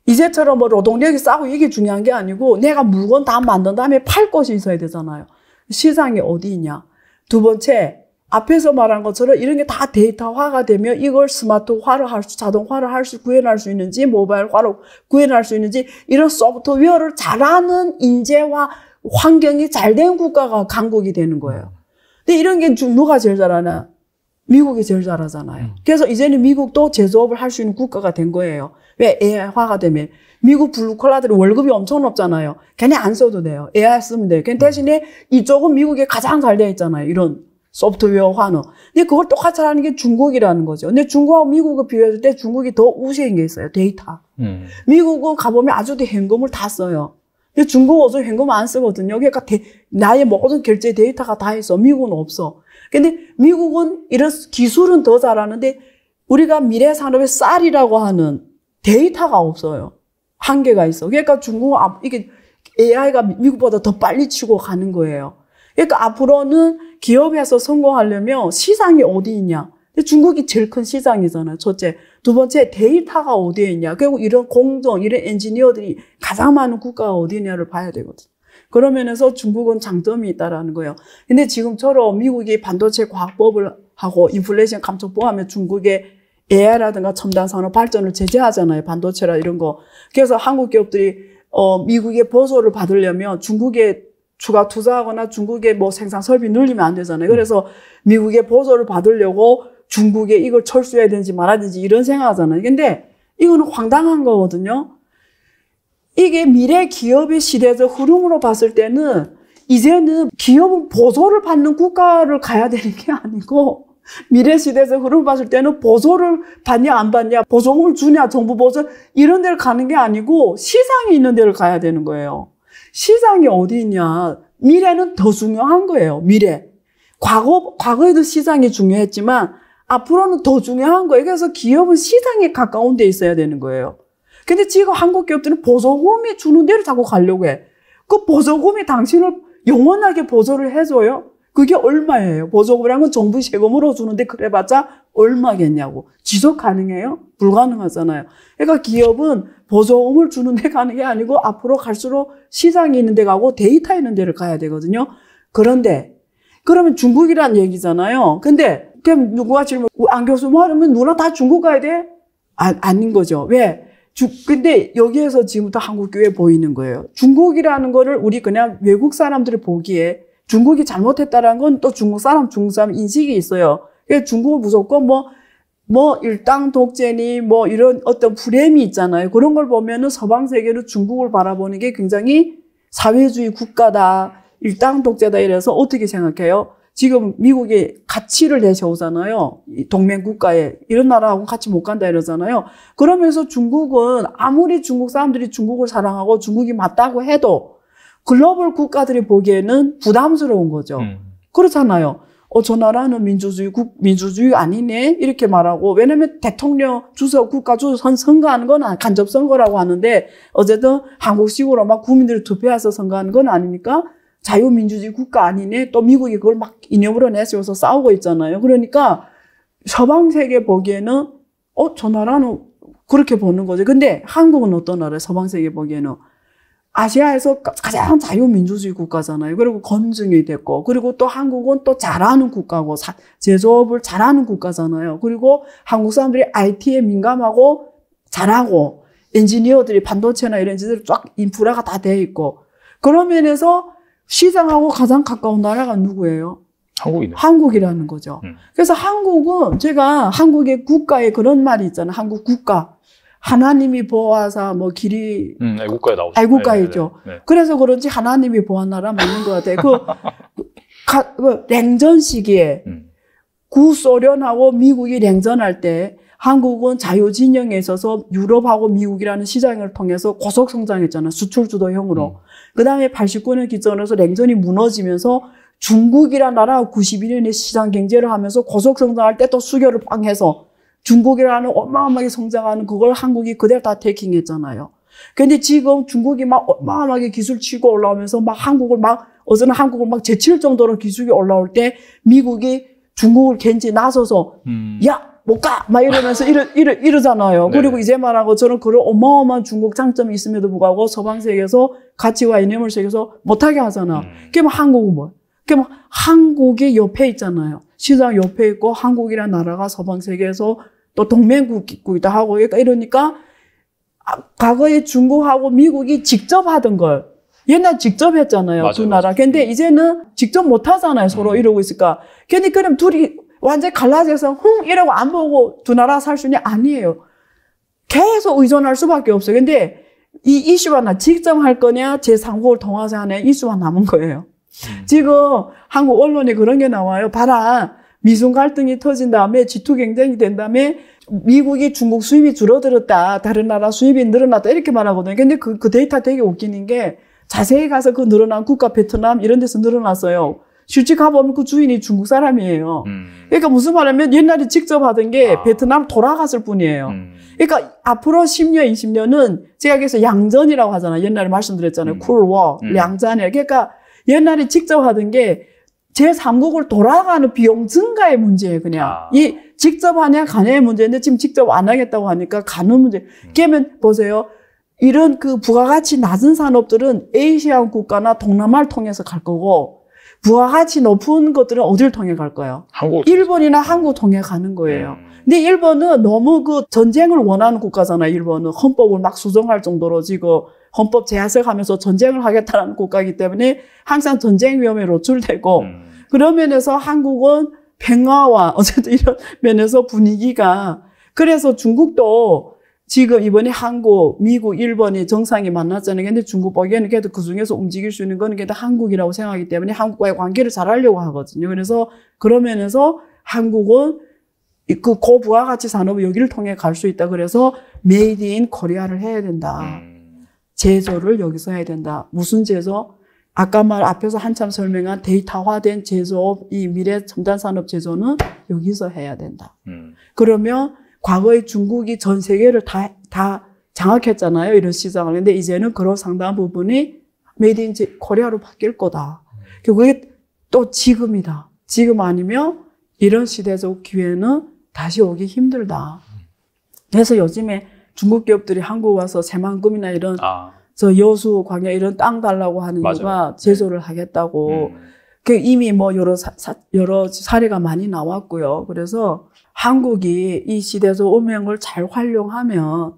이제처럼 뭐 노동력이 싸고 이게 중요한 게 아니고 내가 물건 다 만든 다음에 팔 것이 있어야 되잖아요. 시장이 어디 있냐. 두 번째, 앞에서 말한 것처럼 이런 게 다 데이터화가 되면 이걸 스마트화를 할 수, 자동화를 할 수, 구현할 수 있는지, 모바일화로 구현할 수 있는지, 이런 소프트웨어를 잘하는 인재와 환경이 잘 된 국가가 강국이 되는 거예요. 근데 이런 게 누가 제일 잘하나? 미국이 제일 잘하잖아요. 음. 그래서 이제는 미국도 제조업을 할 수 있는 국가가 된 거예요. 왜 AI화가 되면 미국 블루콜라들이 월급이 엄청 높잖아요. 걔네 안 써도 돼요. AI 쓰면 돼요. 걔 대신에 이쪽은 미국이 가장 잘 되어 있잖아요. 이런 소프트웨어 환호. 근데 그걸 똑같이 하는 게 중국이라는 거죠. 근데 중국하고 미국을 비교했을 때 중국이 더 우세인 게 있어요. 데이터. 음. 미국은 가보면 아주 현금을 다 써요. 중국 어서 현금 안 쓰거든요. 그러니까 대, 나의 모든 결제 데이터가 다 있어. 미국은 없어. 근데 미국은 이런 기술은 더 잘하는데 우리가 미래 산업의 쌀이라고 하는 데이터가 없어요. 한계가 있어. 그러니까 중국 이게 AI가 미국보다 더 빨리 치고 가는 거예요. 그러니까 앞으로는 기업에서 성공하려면 시장이 어디 있냐? 근데 중국이 제일 큰 시장이잖아요. 첫째. 두 번째, 데이터가 어디에 있냐. 그리고 이런 공정, 이런 엔지니어들이 가장 많은 국가가 어디냐를 봐야 되거든요. 그러면서 중국은 장점이 있다라는 거예요. 근데 지금처럼 미국이 반도체 과학법을 하고 인플레이션 감축법 하면 중국의 AI라든가 첨단 산업 발전을 제재하잖아요. 반도체라 이런 거. 그래서 한국 기업들이 어, 미국의 보조를 받으려면 중국에 추가 투자하거나 중국의 뭐 생산 설비 늘리면 안 되잖아요. 그래서 미국의 보조를 받으려고 중국에 이걸 철수해야 되는지 말아야 되는지 이런 생각하잖아요. 근데 이거는 황당한 거거든요. 이게 미래 기업의 시대적 흐름으로 봤을 때는 이제는 기업은 보조를 받는 국가를 가야 되는 게 아니고 미래 시대에서 흐름 봤을 때는 보조를 받냐 안 받냐 보조금을 주냐 정부 보조 이런 데를 가는 게 아니고 시장이 있는 데를 가야 되는 거예요 시장이 어디 있냐 미래는 더 중요한 거예요 미래 과거 과거에도 시장이 중요했지만 앞으로는 더 중요한 거예요. 그래서 기업은 시장에 가까운 데 있어야 되는 거예요. 근데 지금 한국 기업들은 보조금이 주는 대로 자꾸 가려고 해. 그 보조금이 당신을 영원하게 보조를 해줘요? 그게 얼마예요? 보조금이란 건 정부 세금으로 주는데 그래봤자 얼마겠냐고. 지속 가능해요? 불가능하잖아요. 그러니까 기업은 보조금을 주는 데 가는 게 아니고 앞으로 갈수록 시장이 있는 데 가고 데이터 있는 데를 가야 되거든요. 그런데 그러면 중국이란 얘기잖아요. 근데 그때 누가 구 질문, 안 교수 뭐 하면 누나 다 중국 가야 돼? 아, 아닌 거죠. 왜? 주, 근데 여기에서 지금부터 한국교회 보이는 거예요. 중국이라는 거를 우리 그냥 외국 사람들을 보기에 중국이 잘못했다는 건 또 중국 사람, 중국 사람 인식이 있어요. 중국은 무조건 뭐, 뭐 일당 독재니 뭐 이런 어떤 프레임이 있잖아요. 그런 걸 보면은 서방 세계로 중국을 바라보는 게 굉장히 사회주의 국가다, 일당 독재다 이래서 어떻게 생각해요? 지금 미국이 가치를 내세우잖아요. 동맹국가에. 이런 나라하고 같이 못 간다 이러잖아요. 그러면서 중국은 아무리 중국 사람들이 중국을 사랑하고 중국이 맞다고 해도 글로벌 국가들이 보기에는 부담스러운 거죠. 음. 그렇잖아요. 어, 저 나라는 민주주의, 국, 민주주의 아니네? 이렇게 말하고, 왜냐면 대통령 주석, 국가 주선 선거하는 건 간접 선거라고 하는데, 어쨌든 한국식으로 막 국민들이 투표해서 선거하는 건 아니니까, 자유민주주의 국가 아니네 또 미국이 그걸 막 이념으로 내세워서 싸우고 있잖아요. 그러니까 서방 세계 보기에는 어 저 나라는 그렇게 보는 거죠. 근데 한국은 어떤 나라예요? 서방 세계 보기에는 아시아에서 가장 자유민주주의 국가잖아요. 그리고 검증이 됐고, 그리고 또 한국은 또 잘하는 국가고, 사, 제조업을 잘하는 국가잖아요. 그리고 한국 사람들이 IT에 민감하고, 잘하고, 엔지니어들이 반도체나 이런 짓을 쫙 인프라가 다 돼 있고, 그런 면에서 시장하고 가장 가까운 나라가 누구예요? 한국이네. 한국이라는 거죠. 음. 그래서 한국은 제가 한국의 국가에 그런 말이 있잖아요. 한국 국가. 하나님이 보아서뭐 길이 음, 애국가에 네, 나오죠. 애국가이죠. 네네네. 네. 그래서 그런지 하나님이 보한 나라 맞는 것 같아요. 그, 가, 그 냉전 시기에 음. 구소련하고 미국이 냉전할 때 한국은 자유 진영에 있어서 유럽하고 미국이라는 시장을 통해서 고속 성장했잖아요. 수출 주도형으로. 음. 그 다음에 89년 기점에서 냉전이 무너지면서 중국이란 나라가 91년에 시장 경제를 하면서 고속 성장할 때 또 수교를 빵 해서 중국이라는 어마어마하게 성장하는 그걸 한국이 그대로 다 테킹했잖아요. 근데 지금 중국이 막 어마어마하게 기술 치고 올라오면서 막 한국을 막, 어제는 한국을 막 제칠 정도로 기술이 올라올 때 미국이 중국을 겐지 나서서, 음. 야, 못 가! 막 이러면서 이러, 이러, 이러잖아요. 네. 그리고 이제 말하고 저는 그런 어마어마한 중국 장점이 있음에도 불구하고 서방세계에서 가치와 이념을 세계에서 못하게 하잖아. 음. 그게뭐 한국은 뭐야? 그게뭐 한국이 옆에 있잖아요. 시장 옆에 있고 한국이란 나라가 서방세계에서 또 동맹국이다 하고 그러니까 이러니까 아, 과거에 중국하고 미국이 직접 하던 걸 옛날 직접 했잖아요. 맞두 나라. 맞아. 근데 이제는 직접 못 하잖아요. 서로 음. 이러고 있으니까. 괜히 그럼 둘이 완전히 갈라져서 흥 이러고 안 보고 두 나라 살 수는 아니에요. 계속 의존할 수밖에 없어요. 근데 이 이슈만 나 직접 할 거냐 제3국을 통해서 하냐 이슈만 남은 거예요. 음. 지금 한국 언론에 그런 게 나와요. 봐라. 미중 갈등이 터진 다음에 G2 경쟁이 된 다음에 미국이 중국 수입이 줄어들었다. 다른 나라 수입이 늘어났다. 이렇게 말하거든요. 근데 그, 그 데이터 되게 웃기는 게 자세히 가서 그 늘어난 국가 베트남 이런 데서 늘어났어요. 실제 가보면 그 주인이 중국 사람이에요. 음. 그러니까 무슨 말하면 옛날에 직접 하던 게 아. 베트남 돌아갔을 뿐이에요. 음. 그러니까 앞으로 10년, 20년은 제가 그래서 양전이라고 하잖아요. 옛날에 말씀드렸잖아요. 쿨워, 음. 음. 양전이에 그러니까 옛날에 직접 하던 게 제3국을 돌아가는 비용 증가의 문제예요, 그냥. 아. 이 직접 하냐, 가냐의 문제인데 지금 직접 안 하겠다고 하니까 가는 문제. 음. 그러면 보세요. 이런 그 부가가치 낮은 산업들은 에이시안 국가나 동남아를 통해서 갈 거고 부하가치 높은 것들은 어딜 통해 갈 거예요? 한국. 일본이나 한국 통해 가는 거예요. 음. 근데 일본은 너무 그 전쟁을 원하는 국가잖아요. 일본은 헌법을 막 수정할 정도로 지금 헌법 제약을 하면서 전쟁을 하겠다는 국가이기 때문에 항상 전쟁 위험에 노출되고 음. 그런 면에서 한국은 평화와 어쨌든 이런 면에서 분위기가 그래서 중국도 지금 이번에 한국, 미국, 일본이 정상이 만났잖아요. 근데 중국 보기에는 그래도 그 중에서 움직일 수 있는 거는 그래도 한국이라고 생각하기 때문에 한국과의 관계를 잘 하려고 하거든요. 그래서 그러면서 한국은 그 고부와 같이 산업이 여기를 통해 갈 수 있다. 그래서 메이드 인 코리아를 해야 된다. 음. 제조를 여기서 해야 된다. 무슨 제조? 아까 말 앞에서 한참 설명한 데이터화된 제조업, 이 미래 첨단 산업 제조는 여기서 해야 된다. 음. 그러면 과거에 중국이 전 세계를 다, 다 장악했잖아요. 이런 시장을. 근데 이제는 그런 상당 부분이 메이드 인 코리아로 바뀔 거다. 음. 그게 또 지금이다. 지금 아니면 이런 시대적 기회는 다시 오기 힘들다. 그래서 요즘에 중국 기업들이 한국 와서 새만금이나 이런 아. 저 여수 광야 이런 땅 달라고 하는 맞아요. 이유가 네. 제조를 네. 하겠다고 음. 그 이미 뭐 여러 사, 여러 사례가 많이 나왔고요. 그래서 한국이 이 시대에서 오명을 잘 활용하면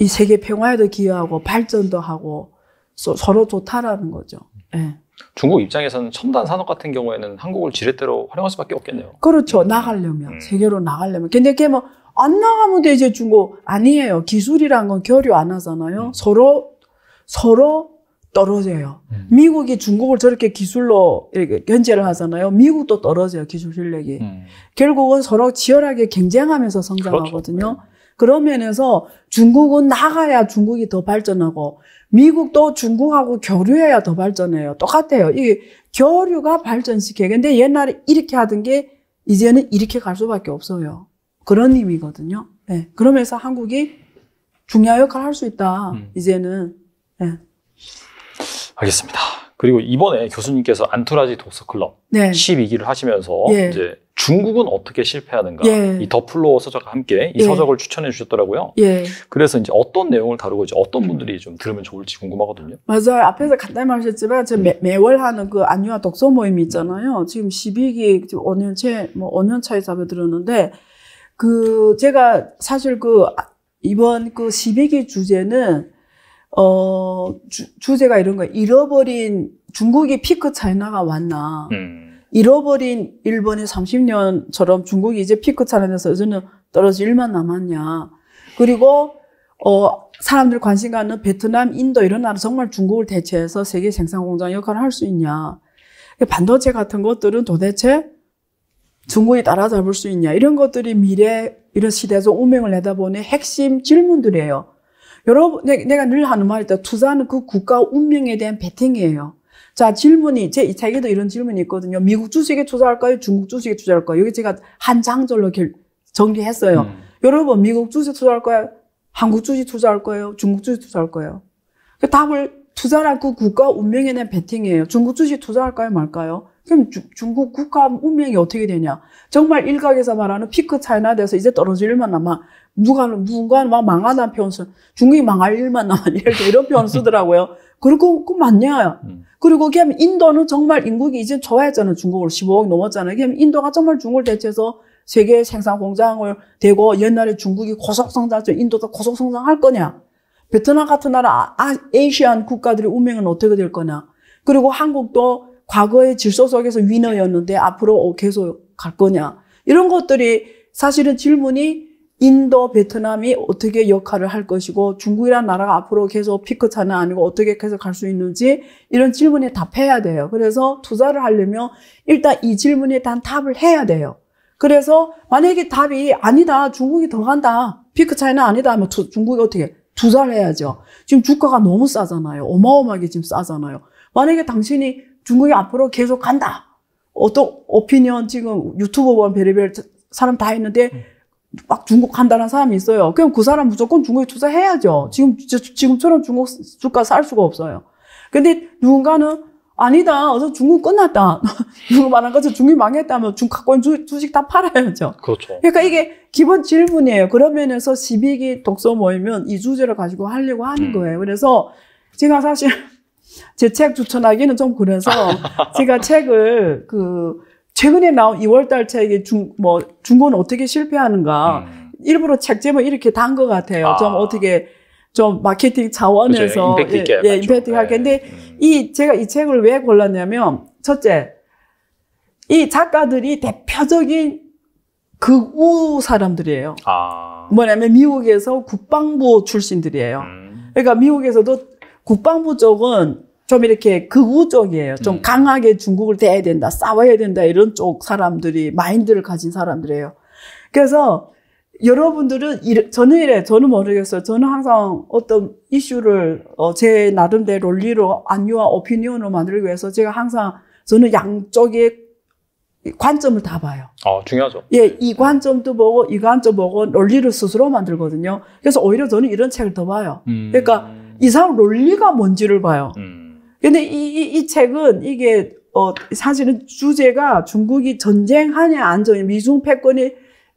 이 세계 평화에도 기여하고 발전도 하고 서로 좋다라는 거죠. 네. 중국 입장에서는 첨단 산업 같은 경우에는 한국을 지렛대로 활용할 수밖에 없겠네요. 그렇죠. 음. 나가려면 음. 세계로 나가려면. 근데 그게 뭐 안 나가면 되지 중국 아니에요. 기술이란 건 교류 안 하잖아요. 음. 서로 서로 떨어져요. 음. 미국이 중국을 저렇게 기술로 이렇게 견제를 하잖아요. 미국도 떨어져요, 기술 실력이. 음. 결국은 서로 치열하게 경쟁하면서 성장하거든요. 그렇죠. 그런 면에서 중국은 나가야 중국이 더 발전하고 미국도 중국하고 교류해야 더 발전해요. 똑같아요. 이게 교류가 발전시켜. 요 근데 옛날에 이렇게 하던 게 이제는 이렇게 갈 수밖에 없어요. 그런 의미거든요. 네. 그러면서 한국이 중요한 역할을 할 수 있다. 음. 이제는. 네. 알겠습니다. 그리고 이번에 교수님께서 안토라지 독서클럽 네. 12기를 하시면서 예. 이제 중국은 어떻게 실패하는가 예. 이 더플로어 서적과 함께 이 예. 서적을 추천해 주셨더라고요. 예. 그래서 이제 어떤 내용을 다루고 이제 어떤 음. 분들이 좀 들으면 좋을지 궁금하거든요. 맞아요. 앞에서 간단히 말하셨지만 제가 음. 매, 월 하는 그 안유아 독서 모임 이 있잖아요. 지금 12기 지금 5년째 뭐 5년 차에 잡아 들었는데 그 제가 사실 그 아, 이번 그 12기 주제는 어, 주, 제가 이런 거예요. 잃어버린 중국이 피크 차이나가 왔나. 음. 잃어버린 일본의 30년처럼 중국이 이제 피크 차이나서 이제는 떨어질 일만 남았냐. 그리고 어, 사람들 관심 가는 베트남, 인도 이런 나라 정말 중국을 대체해서 세계 생산 공장 역할을 할 수 있냐. 반도체 같은 것들은 도대체 중국이 따라잡을 수 있냐. 이런 것들이 미래, 이런 시대에서 운명을 내다보는 핵심 질문들이에요. 여러분, 내가 늘 하는 말이다. 투자는 그 국가 운명에 대한 베팅이에요. 자, 질문이, 제, 이 책에도 이런 질문이 있거든요. 미국 주식에 투자할까요? 중국 주식에 투자할까요? 여기 제가 한 장절로 결, 정리했어요. 음. 여러분, 미국 주식 투자할까요? 한국 주식 투자할 거예요? 중국 주식 투자할 거예요? 그 답을 투자란 그 국가 운명에 대한 베팅이에요. 중국 주식 투자할까요? 말까요? 그럼 주, 중국 국가 운명이 어떻게 되냐? 정말 일각에서 말하는 피크 차이나 돼서 이제 떨어질 만 남아. 누가, 누군가는 막 망하다는 표현 써. 중국이 망할 일만 남았니? 이렇게 이런 표현 쓰더라고요. 그리고, 그 맞냐. 음. 그리고 그게 인도는 정말 인구가 이제 좋아했잖아요. 중국으로 15억 넘었잖아요. 그 인도가 정말 중국을 대체해서 세계 생산 공장을 대고 옛날에 중국이 고속성장했죠. 인도도 고속성장할 거냐. 베트남 같은 나라, 아, 아, 아시안 국가들의 운명은 어떻게 될 거냐. 그리고 한국도 과거의 질서 속에서 위너였는데 앞으로 계속 갈 거냐. 이런 것들이 사실은 질문이 인도, 베트남이 어떻게 역할을 할 것이고 중국이라는 나라가 앞으로 계속 피크차는 아니고 어떻게 계속 갈 수 있는지 이런 질문에 답해야 돼요. 그래서 투자를 하려면 일단 이 질문에 대한 답을 해야 돼요. 그래서 만약에 답이 아니다, 중국이 더 간다, 피크차이는 아니다 하면 투, 중국이 어떻게 투자를 해야죠. 지금 주가가 너무 싸잖아요. 어마어마하게 지금 싸잖아요. 만약에 당신이 중국이 앞으로 계속 간다. 어떤 오피니언 지금 유튜버 번 베리벨 사람 다 있는데 음. 막 중국 간다는 사람이 있어요. 그럼 그 사람 무조건 중국에 투자해야죠. 지금 지금처럼 중국 주가 살 수가 없어요. 근데 누군가는 아니다. 어서 중국 끝났다. 누구 말한 것처럼 중국 망했다면 중국권 주식 다 팔아야죠. 그렇죠. 그러니까 이게 기본 질문이에요. 그러면에서 12기 독서 모이면 이 주제를 가지고 하려고 하는 음. 거예요. 그래서 제가 사실 제 책 추천하기는 좀 그래서 제가 책을 그 최근에 나온 2월달 책이 중, 뭐, 중고는 어떻게 실패하는가. 음. 일부러 책 제목 이렇게 단 것 같아요. 아. 좀 어떻게, 좀 마케팅 차원에서. 그렇죠. 임팩트 예, 예, 임팩트 네. 할게. 예, 근데 예. 음. 이, 제가 이 책을 왜 골랐냐면, 첫째, 이 작가들이 대표적인 극우 그 사람들이에요. 아. 뭐냐면 미국에서 국방부 출신들이에요. 음. 그러니까 미국에서도 국방부 쪽은 좀 이렇게 극우 그 쪽이에요. 좀 음. 강하게 중국을 대해야 된다, 싸워야 된다 이런 쪽 사람들이 마인드를 가진 사람들이에요. 그래서 여러분들은 이래, 저는 이래 저는 모르겠어요. 저는 항상 어떤 이슈를 어, 제 나름대로 논리로 안유와 오피니언으로 만들기 위해서 제가 항상 저는 양쪽의 관점을 다 봐요. 어, 중요하죠. 예, 이 관점도 보고 이 관점 보고 논리를 스스로 만들거든요. 그래서 오히려 저는 이런 책을 더 봐요. 음... 그러니까 이상람 논리가 뭔지를 봐요. 음... 근데 이, 이, 이 책은 이게 어, 사실은 주제가 중국이 전쟁하냐 안전이 미중 패권이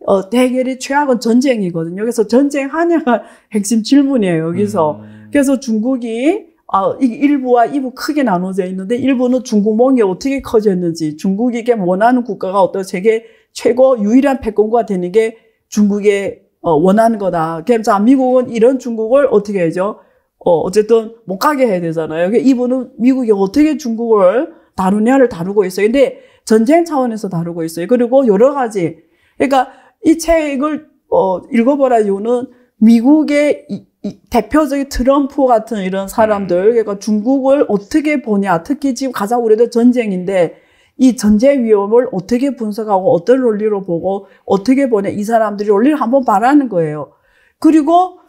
어, 대결이 최악은 전쟁이거든요. 그래서 전쟁하냐가 핵심 질문이에요, 여기서. 음. 그래서 중국이 아, 이 일부와 이부 크게 나눠져 있는데 일부는 중국 몽이 어떻게 커졌는지 중국이 이게 원하는 국가가 어떤 세계 최고 유일한 패권과 되는 게 중국의 어, 원하는 거다. 그래서 미국은 이런 중국을 어떻게 해죠? 어, 어쨌든 못 가게 해야 되잖아요. 그러니까 이분은 미국이 어떻게 중국을 다루냐를 다루고 있어요. 근데 전쟁 차원에서 다루고 있어요. 그리고 여러 가지. 그러니까 이 책을 어, 읽어보라 이유는 미국의 이, 이 대표적인 트럼프 같은 이런 음. 사람들, 그러니까 중국을 어떻게 보냐. 특히 지금 가장 우리도 전쟁인데 이 전쟁 위험을 어떻게 분석하고 어떤 논리로 보고 어떻게 보냐. 이 사람들이 논리를 한번 말하는 거예요. 그리고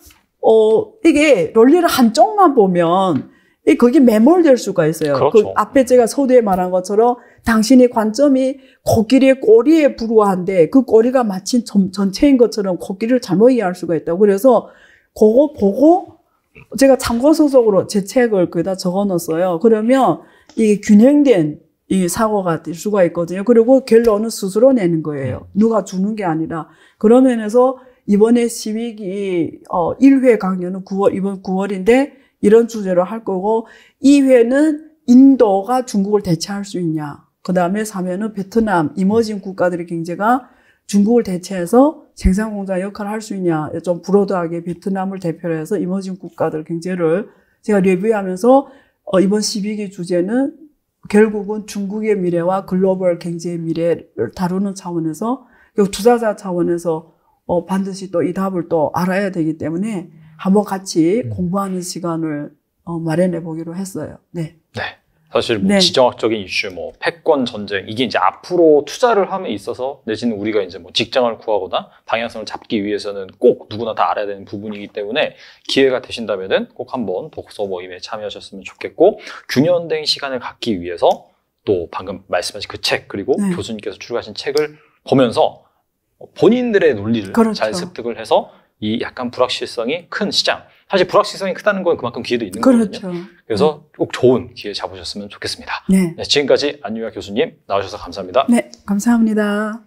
어, 이게 롤리를 한쪽만 보면 거기 매몰될 수가 있어요. 그 그렇죠. 그 앞에 제가 서두에 말한 것처럼 당신의 관점이 코끼리의 꼬리에 불과한데 그 꼬리가 마치 전, 전체인 것처럼 코끼리를 잘못 이해할 수가 있다고. 그래서 그거 보고 제가 참고 소속으로 제 책을 거기다 적어 놓았어요 그러면 이게 균형된 이 사고가 될 수가 있거든요. 그리고 결론은 스스로 내는 거예요. 음. 누가 주는 게 아니라. 그런 면에서 이번에 시위기 어 1회 강연은 9월 이번 9월인데 이런 주제로 할 거고 2회는 인도가 중국을 대체할 수 있냐. 그다음에 3회는 베트남 이머징 국가들의 경제가 중국을 대체해서 생산 공장 역할을 할 수 있냐. 좀 브로드하게 베트남을 대표로 해서 이머징 국가들 경제를 제가 리뷰하면서 어 이번 12기 주제는 결국은 중국의 미래와 글로벌 경제의 미래를 다루는 차원에서 투자자 차원에서 어, 반드시 또 이 답을 또 알아야 되기 때문에 한번 같이 음. 공부하는 시간을 어, 마련해 보기로 했어요. 네. 네. 사실 뭐 네. 지정학적인 이슈, 뭐 패권 전쟁 이게 이제 앞으로 투자를 함에 있어서 내지는 우리가 이제 뭐 직장을 구하거나 방향성을 잡기 위해서는 꼭 누구나 다 알아야 되는 부분이기 때문에 기회가 되신다면은 꼭 한번 독서 모임에 참여하셨으면 좋겠고 균형된 시간을 갖기 위해서 또 방금 말씀하신 그 책 그리고 네. 교수님께서 출간하신 책을 보면서 본인들의 논리를 그렇죠. 잘 습득을 해서 이 약간 불확실성이 큰 시장. 사실 불확실성이 크다는 건 그만큼 기회도 있는 그렇죠. 거거든요. 그래서 네. 꼭 좋은 기회 잡으셨으면 좋겠습니다. 네. 네 지금까지 안유아 교수님 나오셔서 감사합니다. 네, 감사합니다.